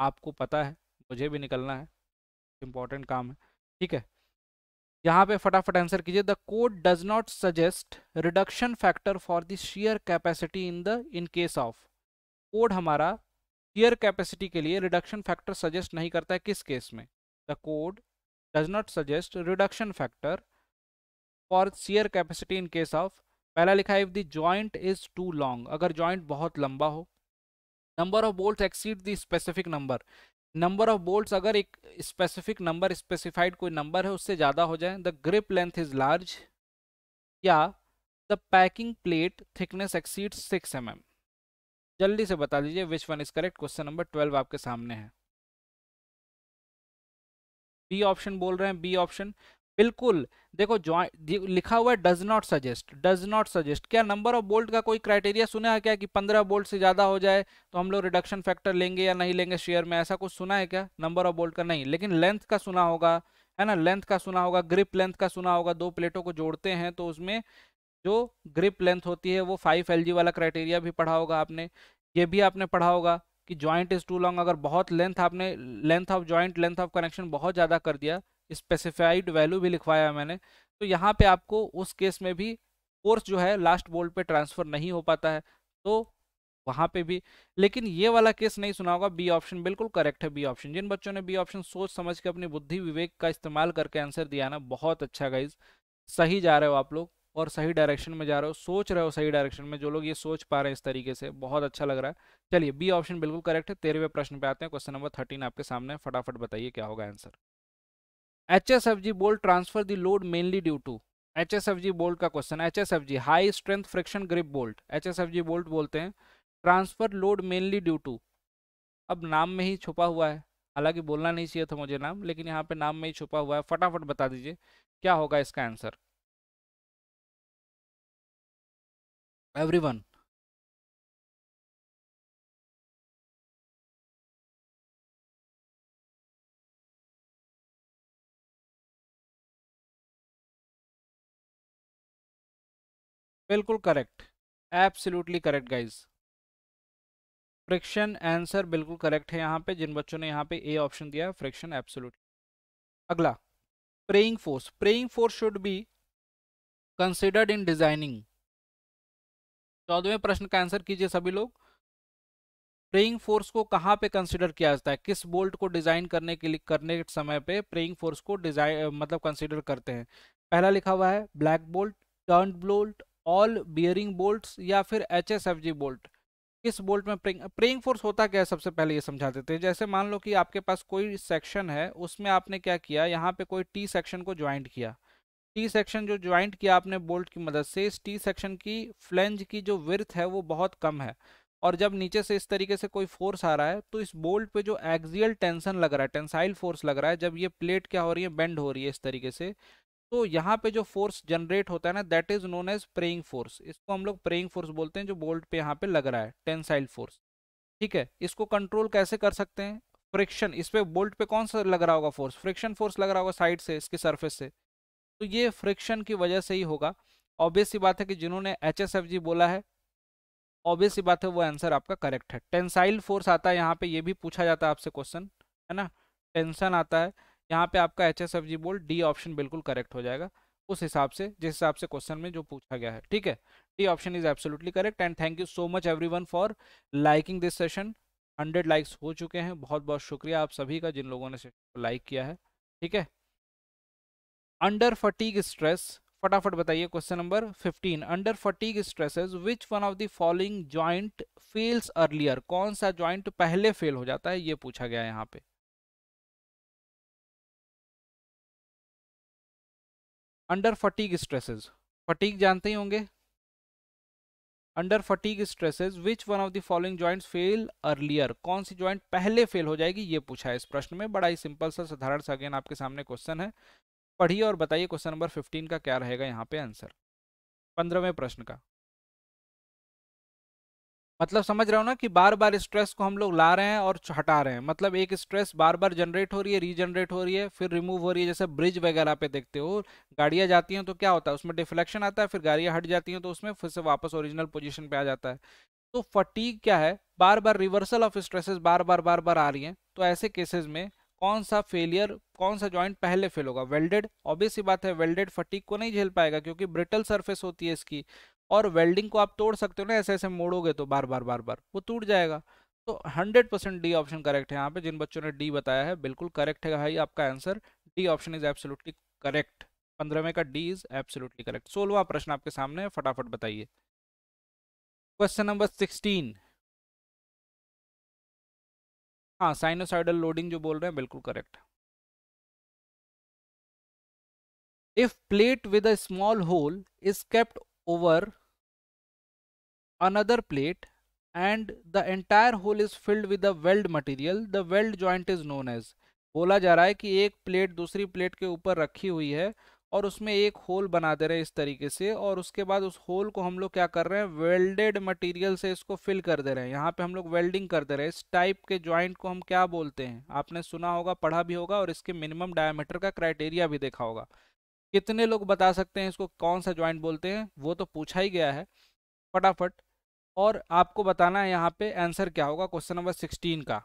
आपको पता है मुझे भी निकलना है इंपॉर्टेंट काम है ठीक है यहाँ पे फटाफट आंसर कीजिए the code does not suggest reduction factor for the shear capacity in the in case of code हमारा शेयर कैपेसिटी के लिए रिडक्शन फैक्टर सजेस्ट नहीं करता है किस केस में the code does not suggest reduction factor for shear capacity in case of पहला लिखा है if the joint is too long अगर जॉइंट बहुत लंबा हो number of bolt exceed the specific number number of bolts अगर एक स्पेसिफिक नंबर स्पेसिफाइड कोई नंबर है उससे ज़्यादा हो जाए the grip length is large या the packing plate thickness exceed six M जल्दी से बता दीजिए which one is correct question number twelve आपके सामने है बी ऑप्शन बोल रहे हैं बी ऑप्शन बिल्कुल देखो ज्वाइन लिखा हुआ है does not suggest does not suggest क्या नंबर ऑफ बोल्ट का कोई क्राइटेरिया सुना है क्या कि पंद्रह बोल्ट से ज़्यादा हो जाए तो हम लोग रिडक्शन फैक्टर लेंगे या नहीं लेंगे शेयर में ऐसा कुछ सुना है क्या नंबर ऑफ बोल्ट का नहीं लेकिन लेंथ का सुना होगा है ना लेंथ का सुना होगा ग्रिप लेंथ का सुना होगा दो प्लेटों को जोड़ते हैं तो उसमें जो ग्रिप लेंथ होती है वो फाइव एल वाला क्राइटेरिया भी पढ़ा होगा आपने ये भी आपने पढ़ा होगा कि जॉइंट इज टू लॉन्ग अगर बहुत लेंथ आपने length of joint length of connection बहुत ज़्यादा कर दिया स्पेसिफाइड वैल्यू भी लिखवाया है मैंने तो यहाँ पे आपको उस केस में भी फोर्स जो है लास्ट बोल्ट पे ट्रांसफ़र नहीं हो पाता है तो वहाँ पे भी लेकिन ये वाला केस नहीं सुना होगा बी ऑप्शन बिल्कुल करेक्ट है बी ऑप्शन जिन बच्चों ने बी ऑप्शन सोच समझ के अपनी बुद्धि विवेक का इस्तेमाल करके आंसर दिया ना बहुत अच्छा गाइज सही जा रहे हो आप लोग और सही डायरेक्शन में जा रहे हो सोच रहे हो सही डायरेक्शन में जो लोग ये सोच पा रहे हैं इस तरीके से बहुत अच्छा लग रहा है चलिए बी ऑप्शन बिल्कुल करेक्ट है तेरहवें प्रश्न पे आते हैं क्वेश्चन नंबर थर्टीन आपके सामने फटाफट बताइए क्या होगा answer H S F G bolt transfer the load mainly due to H S F G bolt का question H S F G high strength friction grip bolt H S F G bolt बोलते हैं transfer load mainly due to अब नाम में ही छुपा हुआ है हालांकि बोलना नहीं चाहिए था मुझे नाम लेकिन यहाँ पे नाम में ही छुपा हुआ है फटाफट बता दीजिए क्या होगा इसका आंसर everyone बिल्कुल correct absolutely correct guys friction answer बिल्कुल करेक्ट है यहां पे जिन बच्चों ने यहाँ पे ए ऑप्शन दिया है फ्रिक्शन एब्सोल्युटली अगला prying force prying force should be considered in designing चौदहवें प्रश्न का आंसर कीजिए सभी लोग प्रेइंग फोर्स को कहाँ पे कंसिडर किया जाता है किस बोल्ट को डिजाइन करने के लिए करने के समय पे प्रेइंग फोर्स को डिजाइन मतलब कंसिडर करते हैं पहला लिखा हुआ है black bolt turn bolt all bearing bolt या फिर H S F G bolt किस बोल्ट में प्रेइंग प्रेइंग फोर्स होता क्या है सबसे पहले ये समझा देते हैं जैसे मान लो कि आपके पास कोई सेक्शन है उसमें आपने क्या किया यहाँ पे कोई टी सेक्शन को ज्वाइंट किया टी सेक्शन जो ज्वाइंट किया आपने बोल्ट की मदद से इस टी सेक्शन की फ्लेंज की जो विर्थ है वो बहुत कम है और जब नीचे से इस तरीके से कोई फोर्स आ रहा है तो इस बोल्ट पे जो एक्सियल टेंशन लग रहा है टेंसाइल फोर्स लग रहा है जब ये प्लेट क्या हो रही है बेंड हो रही है इस तरीके से तो यहाँ पे जो फोर्स जनरेट होता है ना that is known as prying force इसको हम लोग प्रेइंग फोर्स बोलते हैं जो बोल्ट पे यहाँ पे लग रहा है टेंसाइल फोर्स ठीक है इसको कंट्रोल कैसे कर सकते हैं फ्रिक्शन इस पे बोल्ट पे कौन सा लग रहा होगा फोर्स फ्रिक्शन फोर्स लग रहा होगा साइड से इसके सर्फेस से तो ये फ्रिक्शन की वजह से ही होगा ऑब्वियस सी बात है कि जिन्होंने एच बोला है ऑब्वियस सी बात है वो आंसर आपका करेक्ट है टेंसाइल फोर्स आता है यहाँ पे ये भी पूछा जाता है आपसे क्वेश्चन है ना टेंशन आता है यहाँ पे आपका एच एस एफ जी बोल डी ऑप्शन बिल्कुल करेक्ट हो जाएगा उस हिसाब से जिस हिसाब से क्वेश्चन में जो पूछा गया है ठीक है D option is absolutely correct and thank you so much one for liking this session hundred likes हो चुके हैं बहुत बहुत शुक्रिया आप सभी का जिन लोगों ने सेशन को लाइक किया है ठीक है अंडर फटीक स्ट्रेस फटाफट बताइए question number 15 under fatigue stresses which one of the following joint fails earlier कौन सा ज्वाइंट पहले फेल हो जाता है ये पूछा गया यहाँ पे अंडर फटीक स्ट्रेसेस फटीक जानते ही होंगे under fatigue stresses which one of the following joint fail earlier कौन सी ज्वाइंट पहले फेल हो जाएगी ये पूछा है इस प्रश्न में बड़ा ही सिंपल सा साधारण सा अगेन आपके सामने क्वेश्चन है पढ़िए और बताइए क्वेश्चन नंबर फिफ्टीन का क्या रहेगा यहाँ पे आंसर पंद्रहवें प्रश्न का मतलब समझ रहे हो ना कि बार बार स्ट्रेस को हम लोग ला रहे हैं और हटा रहे हैं मतलब एक स्ट्रेस बार बार जनरेट हो रही है रीजनरेट हो रही है फिर रिमूव हो रही है जैसे ब्रिज वगैरह पे देखते हो गाड़ियाँ जाती हैं तो क्या होता है उसमें डिफ्लेक्शन आता है फिर गाड़ियाँ हट जाती हैं तो उसमें फिर से वापस ओरिजिनल पोजिशन पर आ जाता है तो फटीक क्या है बार बार रिवर्सल ऑफ स्ट्रेसेस बार बार बार बार आ रही हैं तो ऐसे केसेज में कौन सा फेलियर कौन सा जॉइंट पहले फेल होगा वेल्डेड ऑब्वियस ही बात है वेल्डेड फटीक को नहीं झेल पाएगा क्योंकि ब्रिटल सरफेस होती है इसकी और वेल्डिंग को आप तोड़ सकते हो ना ऐसे ऐसे मोड़ोगे तो बार बार बार बार वो टूट जाएगा तो 100 परसेंट डी ऑप्शन करेक्ट है यहाँ पे जिन बच्चों ने डी बताया है बिल्कुल करेक्ट है भाई आपका answer D option is absolutely correct पंद्रहवें का डी इज एब्सोल्युटली करेक्ट सोलवा प्रश्न आपके सामने फटाफट बताइए क्वेश्चन नंबर सिक्सटीन हाँ साइनोसाइडल लोडिंग जो बोल रहे हैं बिल्कुल correct if plate with a small hole is kept over another plate and the entire hole is filled with a weld material the weld joint is known as बोला जा रहा है कि एक प्लेट दूसरी प्लेट के ऊपर रखी हुई है और उसमें एक होल बना दे रहे हैं इस तरीके से और उसके बाद उस होल को हम लोग क्या कर रहे हैं वेल्डेड मटेरियल से इसको फिल कर दे रहे हैं यहाँ पे हम लोग वेल्डिंग कर दे रहे हैं इस टाइप के ज्वाइंट को हम क्या बोलते हैं आपने सुना होगा पढ़ा भी होगा और इसके मिनिमम डायमीटर का क्राइटेरिया भी देखा होगा कितने लोग बता सकते हैं इसको कौन सा ज्वाइंट बोलते हैं वो तो पूछा ही गया है फटाफट और आपको बताना है यहाँ पे आंसर क्या होगा क्वेश्चन नंबर सिक्सटीन का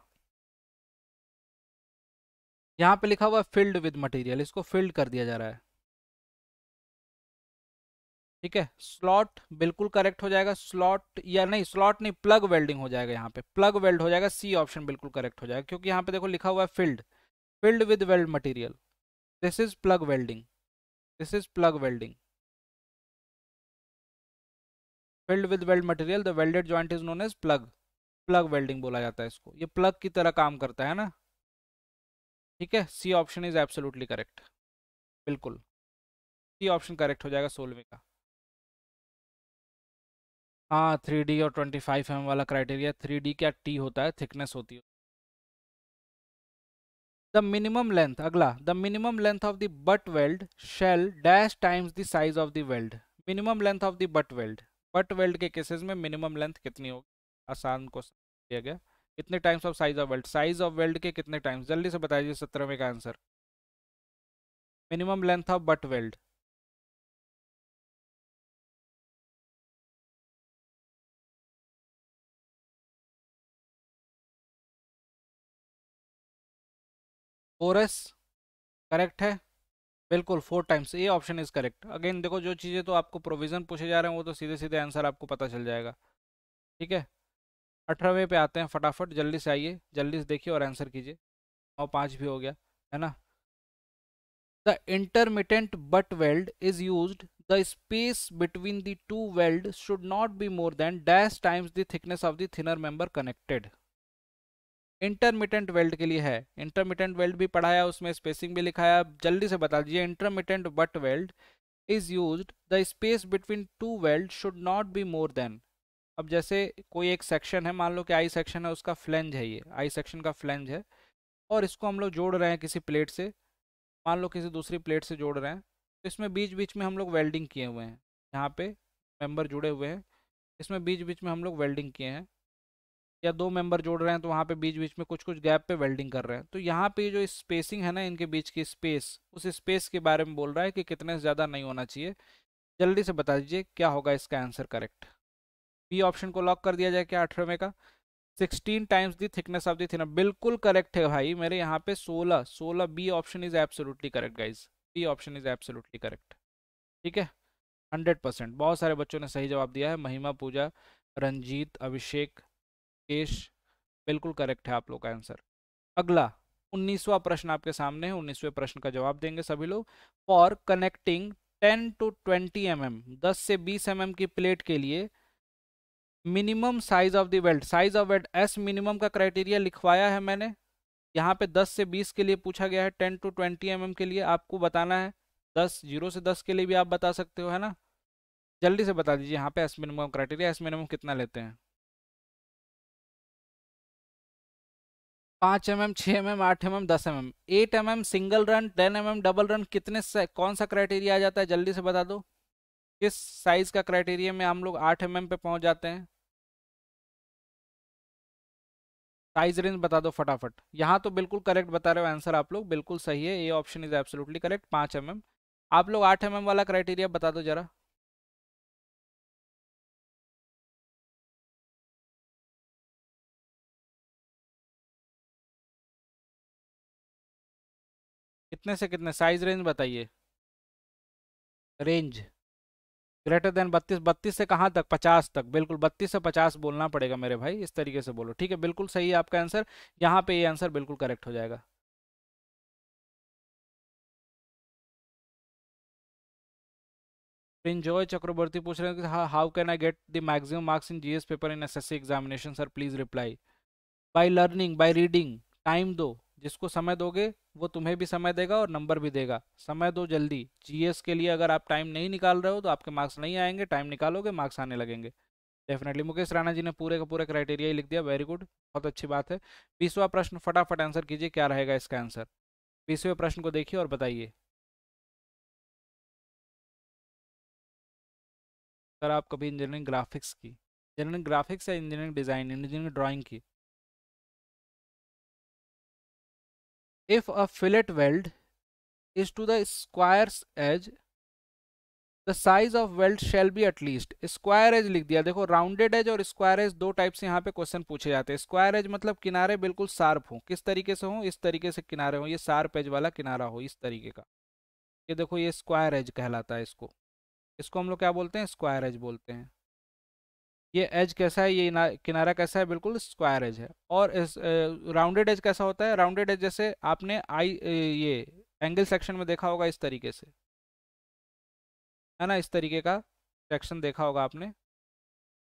यहाँ पे लिखा हुआ फिल्ड विद मटेरियल इसको फिल्ड कर दिया जा रहा है ठीक है स्लॉट बिल्कुल करेक्ट हो जाएगा स्लॉट या नहीं स्लॉट नहीं प्लग वेल्डिंग हो जाएगा यहाँ पे प्लग वेल्ड हो जाएगा सी ऑप्शन बिल्कुल करेक्ट हो जाएगा क्योंकि यहाँ पे देखो लिखा हुआ है filled filled with weld material this is plug welding this is plug welding filled with weld material the welded joint is known as plug plug welding बोला जाता है इसको ये प्लग की तरह काम करता है ना ठीक है C option is absolutely correct बिल्कुल सी ऑप्शन करेक्ट हो जाएगा सोलवे का हाँ थ्री डी और ट्वेंटी फाइव एम वाला क्राइटेरिया थ्री डी क्या टी होता है थिकनेस होती है द मिनिमम लेंथ अगला the minimum length of the butt weld shall dash times the size of the weld minimum length of the butt weld butt weld के केसेस में मिनिमम लेंथ कितनी होगी आसान क्वेश्चन दिया गया कितने times of size of weld size of weld के कितने टाइम्स जल्दी से बताइए सत्रहवें का answer minimum length of butt weld four S correct है बिल्कुल four times A option is correct again देखो जो चीज़ें तो आपको प्रोविज़न पूछे जा रहे हैं वो तो सीधे सीधे आंसर आपको पता चल जाएगा ठीक है अठारहवें पे आते हैं फटाफट जल्दी से आइए जल्दी से देखिए और आंसर कीजिए नौ पाँच भी हो गया है ना the intermittent butt weld is use the space between the two weld should not be more than dash times the thickness of the thinner member connected intermittent weld के लिए है इंटरमीडियंट वेल्ड भी पढ़ाया उसमें स्पेसिंग भी लिखाया जल्दी से बता दीजिए intermittent butt weld is use the space between two weld should not be more than अब जैसे कोई एक सेक्शन है मान लो कि आई सेक्शन है उसका फ्लेंज है ये आई सेक्शन का फ्लेंज है और इसको हम लोग जोड़ रहे हैं किसी प्लेट से मान लो किसी दूसरी प्लेट से जोड़ रहे हैं तो इसमें बीच बीच में हम लोग वेल्डिंग किए हुए हैं यहाँ पे मेंबर जुड़े हुए हैं इसमें बीच बीच में हम लोग वेल्डिंग किए हैं या दो मेंबर जोड़ रहे हैं तो वहाँ पे बीच बीच में कुछ कुछ गैप पे वेल्डिंग कर रहे हैं तो यहाँ पे जो स्पेसिंग है ना इनके बीच की स्पेस उस स्पेस के बारे में बोल रहा है कि कितने ज़्यादा नहीं होना चाहिए जल्दी से बता दीजिए क्या होगा इसका आंसर करेक्ट बी ऑप्शन को लॉक कर दिया जाए क्या अठारहवें का sixteen times the thickness of the thinner बिल्कुल करेक्ट है भाई मेरे यहाँ पे सोलह सोलह B option is absolutely correct guys B option is absolutely correct ठीक है हंड्रेड परसेंट बहुत सारे बच्चों ने सही जवाब दिया है महिमा पूजा रंजीत अभिषेक केश बिल्कुल करेक्ट है आप लोग का आंसर अगला उन्नीसवा प्रश्न आपके सामने है उन्नीसवें प्रश्न का जवाब देंगे सभी लोग for connecting 10 to 20 M M दस से 20 एम mm की प्लेट के लिए minimum size of the weld size of weld S minimum का क्राइटेरिया लिखवाया है मैंने यहाँ पे 10 से 20 के लिए पूछा गया है 10 टू 20 एम mm के लिए आपको बताना है 10 जीरो से 10 के लिए भी आप बता सकते हो है ना जल्दी से बता दीजिए यहाँ पे S minimum criteria S minimum कितना लेते हैं पाँच एम एम छः एम एम आठ एम एम दस M M eight M M single run ten M M double run कितने से, कौन सा क्राइटेरिया आ जाता है जल्दी से बता दो किस साइज का क्राइटेरिया में हम लोग आठ एम एम पे पहुँच जाते हैं साइज रेंज बता दो फटाफट यहाँ तो बिल्कुल करेक्ट बता रहे हो आंसर आप लोग बिल्कुल सही है ये ऑप्शन इज एब्सोल्युटली करेक्ट पाँच एम एम आप लोग आठ एम एम वाला क्राइटेरिया बता दो जरा कितने से कितने साइज रेंज बताइए रेंज ग्रेटर देन बत्तीस बत्तीस से कहाँ तक पचास तक बिल्कुल बत्तीस से पचास बोलना पड़ेगा मेरे भाई इस तरीके से बोलो ठीक है बिल्कुल सही है आपका आंसर यहाँ पे ये आंसर बिल्कुल करेक्ट हो जाएगा जॉय चक्रवर्ती पूछ रहे हैं कि how can I get the maximum marks in GS paper in SSC examination sir please reply by learning by reading time दो जिसको समय दोगे वो तुम्हें भी समय देगा और नंबर भी देगा समय दो जल्दी जीएस के लिए अगर आप टाइम नहीं निकाल रहे हो तो आपके मार्क्स नहीं आएंगे टाइम निकालोगे मार्क्स आने लगेंगे डेफिनेटली मुकेश राणा जी ने पूरे का पूरा क्राइटेरिया ही लिख दिया वेरी गुड बहुत अच्छी बात है बीसवा प्रश्न फटाफट आंसर कीजिए क्या रहेगा इसका आंसर बीसवें प्रश्न को देखिए और बताइए सर आप कभी इंजीनियरिंग ग्राफिक्स की इंजीनियरिंग ग्राफिक्स या इंजीनियरिंग डिज़ाइन इंजीनियरिंग ड्राइंग की if a fillet weld is to the square's edge the size of weld shall be at least square edge लिख दिया देखो राउंडेड एज और स्क्वायर एज दो टाइप से यहाँ पे क्वेश्चन पूछे जाते हैं स्क्वायर एज मतलब किनारे बिल्कुल शार्प हो किस तरीके से हो इस तरीके से किनारे हो ये शार्प एज वाला किनारा हो इस तरीके का ये देखो ये स्क्वायर एज कहलाता है इसको इसको हम लोग क्या बोलते हैं स्क्वायर एज बोलते हैं ये एज कैसा है ये किनारा कैसा है बिल्कुल स्क्वायर एज है और इस राउंडेड एज कैसा होता है राउंडेड एज जैसे आपने आई ये एंगल सेक्शन में देखा होगा इस तरीके से है ना इस तरीके का सेक्शन देखा होगा आपने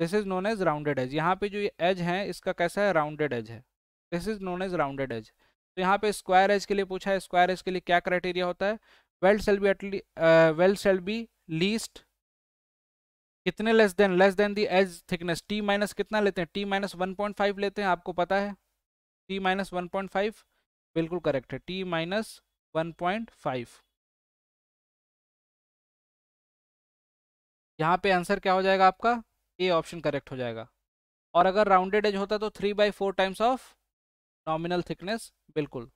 this is known as rounded edge यहाँ पे जो ये एज है इसका कैसा है राउंडेड एज है this is known as rounded edge तो यहाँ पे स्क्वायर एज के लिए पूछा है स्क्वायर एज के लिए क्या क्राइटेरिया होता है weld shall be weld shall be least कितने less than less than the edge thickness T minus कितना लेते हैं T minus one point five लेते हैं आपको पता है T minus one point five बिल्कुल करेक्ट है T minus one point five यहाँ पे आंसर क्या हो जाएगा आपका ए ऑप्शन करेक्ट हो जाएगा और अगर राउंडेड एज होता तो three by four times of nominal thickness बिल्कुल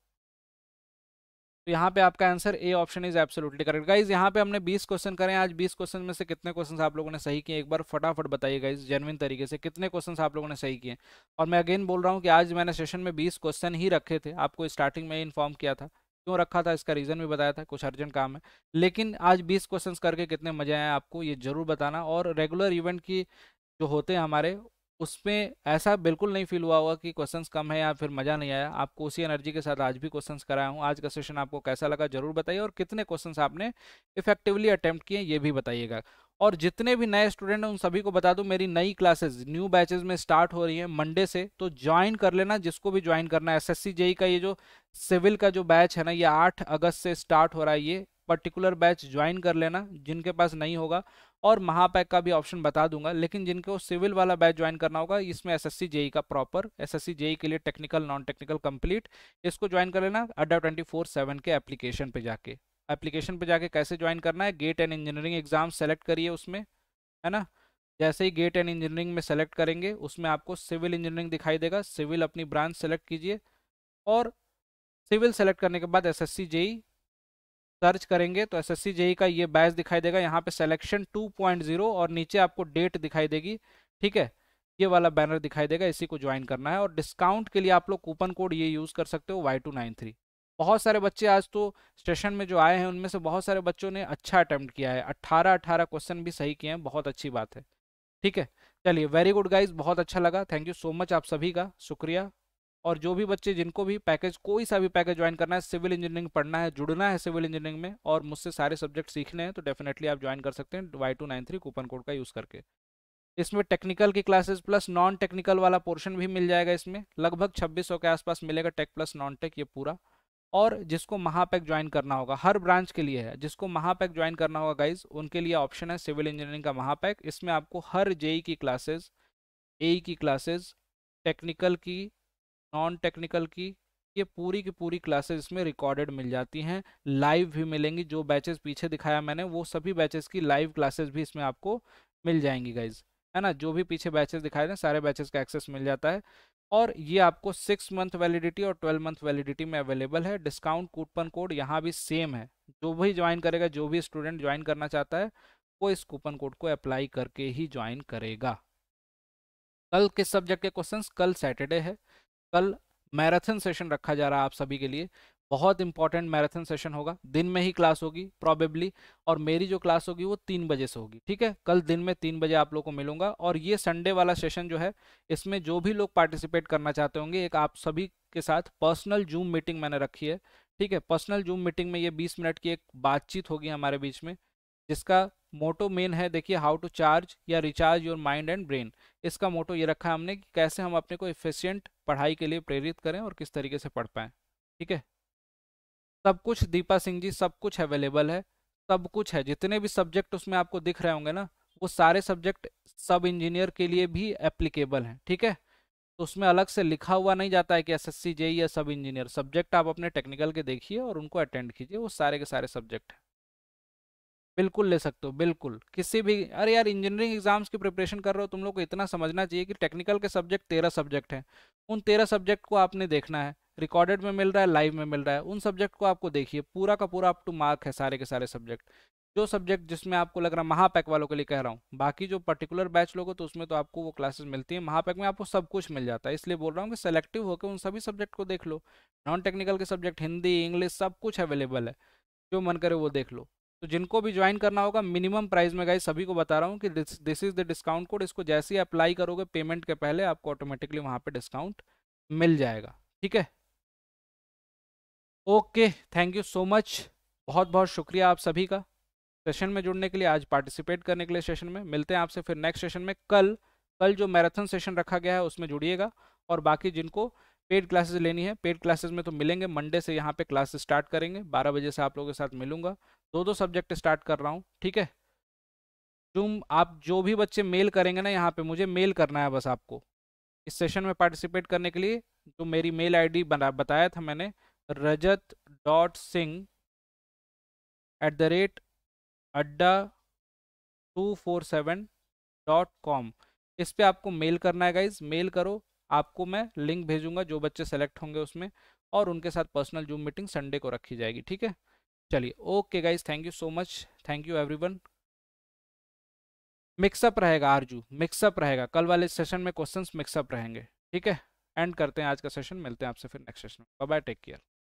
तो यहाँ पे आपका answer A option is absolutely correct guys यहाँ पे हमने 20 क्वेश्चन करें आज 20 क्वेश्चन में से कितने क्वेश्चन आप लोगों ने सही किए एक बार फटाफट बताइए गाइज जेनविन तरीके से कितने क्वेश्चन आप लोगों ने सही किए और मैं अगेन बोल रहा हूँ कि आज मैंने सेशन में बीस क्वेश्चन ही रखे थे आपको स्टार्टिंग में इन्फॉर्म किया था क्यों रखा था इसका रीज़न भी बताया था कुछ अर्जेंट काम है लेकिन आज बीस क्वेश्चन करके कितने मजे आए आपको ये जरूर बताना और रेगुलर इवेंट की जो होते हैं हमारे उसमें ऐसा बिल्कुल नहीं फील हुआ होगा कि क्वेश्चंस कम है या फिर मज़ा नहीं आया आपको उसी एनर्जी के साथ आज भी क्वेश्चंस कराया हूँ आज का सेशन आपको कैसा लगा जरूर बताइए और कितने क्वेश्चंस आपने इफेक्टिवली अटैम्प्ट किए ये भी बताइएगा और जितने भी नए स्टूडेंट हैं उन सभी को बता दूँ मेरी नई क्लासेज न्यू बैचेज में स्टार्ट हो रही है मंडे से तो ज्वाइन कर लेना जिसको भी ज्वाइन करना है एस जेई e का ये जो सिविल का जो बैच है ना ये आठ अगस्त से स्टार्ट हो रहा है ये पर्टिकुलर बैच ज्वाइन कर लेना जिनके पास नहीं होगा और महापैक का भी ऑप्शन बता दूंगा लेकिन जिनको सिविल वाला बैच ज्वाइन करना होगा इसमें एस एस जेई का प्रॉपर एस एस जेई के लिए टेक्निकल नॉन टेक्निकल कंप्लीट इसको ज्वाइन कर लेना अड्डा ट्वेंटी फोर सेवन के एप्लीकेशन पे जाके एप्लीकेशन पे जाके कैसे ज्वाइन करना है GATE and engineering exam select करिए उसमें है ना जैसे ही गेट एंड इंजीनियरिंग में सेलेक्ट करेंगे उसमें आपको सिविल इंजीनियरिंग दिखाई देगा सिविल अपनी ब्रांच सेलेक्ट कीजिए और सिविल सेलेक्ट करने के बाद एस एस जेई सर्च करेंगे तो एसएससी जेई e का ये बैच दिखाई देगा यहाँ पे सिलेक्शन 2.0 और नीचे आपको डेट दिखाई देगी ठीक है ये वाला बैनर दिखाई देगा इसी को ज्वाइन करना है और डिस्काउंट के लिए आप लोग कूपन कोड ये यूज़ कर सकते हो वाई टू नाइन थ्री बहुत सारे बच्चे आज तो स्टेशन में जो आए हैं उनमें से बहुत सारे बच्चों ने अच्छा अटैम्प्ट किया है अट्ठारह अट्ठारह क्वेश्चन भी सही किए हैं बहुत अच्छी बात है ठीक है चलिए वेरी गुड गाइज बहुत अच्छा लगा थैंक यू सो मच आप सभी का शुक्रिया और जो भी बच्चे जिनको भी पैकेज कोई सा भी पैकेज ज्वाइन करना है सिविल इंजीनियरिंग पढ़ना है जुड़ना है सिविल इंजीनियरिंग में और मुझसे सारे सब्जेक्ट सीखने हैं तो डेफिनेटली आप ज्वाइन कर सकते हैं Y two nine three coupon code का यूज़ करके इसमें टेक्निकल की क्लासेस प्लस नॉन टेक्निकल वाला पोर्शन भी मिल जाएगा इसमें लगभग छब्बीस के आसपास मिलेगा टेक प्लस नॉन टेक ये पूरा और जिसको महापैक ज्वाइन करना होगा हर ब्रांच के लिए है जिसको महापैक ज्वाइन करना होगा गाइज उनके लिए ऑप्शन है सिविल इंजीनियरिंग का महापैक इसमें आपको हर जेई e की क्लासेज ए e की क्लासेज टेक्निकल की नॉन टेक्निकल की ये पूरी की पूरी क्लासेस इसमें रिकॉर्डेड मिल जाती हैं लाइव भी मिलेंगी जो बैचेस पीछे दिखाया मैंने वो सभी बैचेस की लाइव क्लासेस भी इसमें आपको मिल जाएंगी गाइज है ना जो भी पीछे बैचेस दिखाए थे सारे बैचेस का एक्सेस मिल जाता है और ये आपको सिक्स मंथ वैलिडिटी और ट्वेल्व मंथ वैलिडिटी में अवेलेबल है डिस्काउंट कूपन कोड यहाँ भी सेम है जो भी ज्वाइन करेगा जो भी स्टूडेंट ज्वाइन करना चाहता है वो इस कूपन कोड को अप्लाई करके ही ज्वाइन करेगा कल किस सब्जेक्ट के क्वेश्चंस कल सैटरडे है कल मैराथन सेशन रखा जा रहा है आप सभी के लिए बहुत इंपॉर्टेंट मैराथन सेशन होगा दिन में ही क्लास होगी प्रॉबेबली और मेरी जो क्लास होगी वो तीन बजे से होगी ठीक है कल दिन में तीन बजे आप लोग को मिलूंगा और ये संडे वाला सेशन जो है इसमें जो भी लोग पार्टिसिपेट करना चाहते होंगे एक आप सभी के साथ पर्सनल जूम मीटिंग मैंने रखी है ठीक है पर्सनल जूम मीटिंग में ये बीस मिनट की एक बातचीत होगी हमारे बीच में जिसका मोटो मेन है देखिए हाउ टू चार्ज या recharge your mind and brain इसका मोटो ये रखा है हमने कि कैसे हम अपने को इफिशियंट पढ़ाई के लिए प्रेरित करें और किस तरीके से पढ़ पाएँ ठीक है सब कुछ दीपा सिंह जी सब कुछ अवेलेबल है सब कुछ है जितने भी सब्जेक्ट उसमें आपको दिख रहे होंगे ना वो सारे सब्जेक्ट सब इंजीनियर के लिए भी एप्लीकेबल हैं ठीक है तो उसमें अलग से लिखा हुआ नहीं जाता है कि एस एस या सब इंजीनियर सब्जेक्ट आप अपने टेक्निकल के देखिए और उनको अटेंड कीजिए वो सारे के सारे सब्जेक्ट हैं बिल्कुल ले सकते हो बिल्कुल किसी भी अरे यार इंजीनियरिंग एग्जाम्स की प्रिपरेशन कर रहे हो तुम लोग को इतना समझना चाहिए कि टेक्निकल के सब्जेक्ट तेरह सब्जेक्ट हैं उन तेरह सब्जेक्ट को आपने देखना है रिकॉर्डेड में मिल रहा है लाइव में मिल रहा है उन सब्जेक्ट को आपको देखिए पूरा का पूरा अप टू मार्क है सारे के सारे सब्जेक्ट जो सब्जेक्ट जिसमें आपको लग रहा है महापैक वालों के लिए कह रहा हूँ बाकी जो पर्टिकुलर बैच लोग हो तो उसमें तो आपको वो क्लासेस मिलती है महापैक में आपको सब कुछ मिल जाता है इसलिए बोल रहा हूँ कि सेलेक्टिव होकर उन सभी सब्जेक्ट को देख लो नॉन टेक्निकल के सब्जेक्ट हिंदी इंग्लिश सब कुछ अवेलेबल है जो मन करे वो देख लो तो जिनको भी ज्वाइन करना होगा मिनिमम प्राइस में गाइस सभी को बता रहा हूँ कि this is the discount code इसको जैसे ही अप्लाई करोगे पेमेंट के पहले आपको ऑटोमेटिकली वहाँ पे डिस्काउंट मिल जाएगा ठीक है okay thank you so much बहुत बहुत शुक्रिया आप सभी का सेशन में जुड़ने के लिए आज पार्टिसिपेट करने के लिए सेशन में मिलते हैं आपसे फिर नेक्स्ट सेशन में कल कल जो मैराथन सेशन रखा गया है उसमें जुड़िएगा और बाकी जिनको पेड क्लासेस लेनी है पेड क्लासेस में तो मिलेंगे मंडे से यहाँ पे क्लासेस स्टार्ट करेंगे बारह बजे से आप लोगों के साथ मिलूंगा दो दो सब्जेक्ट स्टार्ट कर रहा हूँ ठीक है तुम आप जो भी बच्चे मेल करेंगे ना यहाँ पे मुझे मेल करना है बस आपको इस सेशन में पार्टिसिपेट करने के लिए जो मेरी मेल आई बना बताया था मैंने Rajat dot Singh at the rate Adda two four seven dot com इस पर आपको मेल करना है गाइज मेल करो आपको मैं लिंक भेजूंगा जो बच्चे सेलेक्ट होंगे उसमें और उनके साथ पर्सनल जूम मीटिंग संडे को रखी जाएगी ठीक है चलिए okay guys thank you so much thank you everyone मिक्सअप रहेगा आरजू मिक्सअप रहेगा कल वाले सेशन में क्वेश्चंस मिक्सअप रहेंगे ठीक है एंड करते हैं आज का सेशन मिलते हैं आपसे फिर नेक्स्ट सेशन में बाय टेक केयर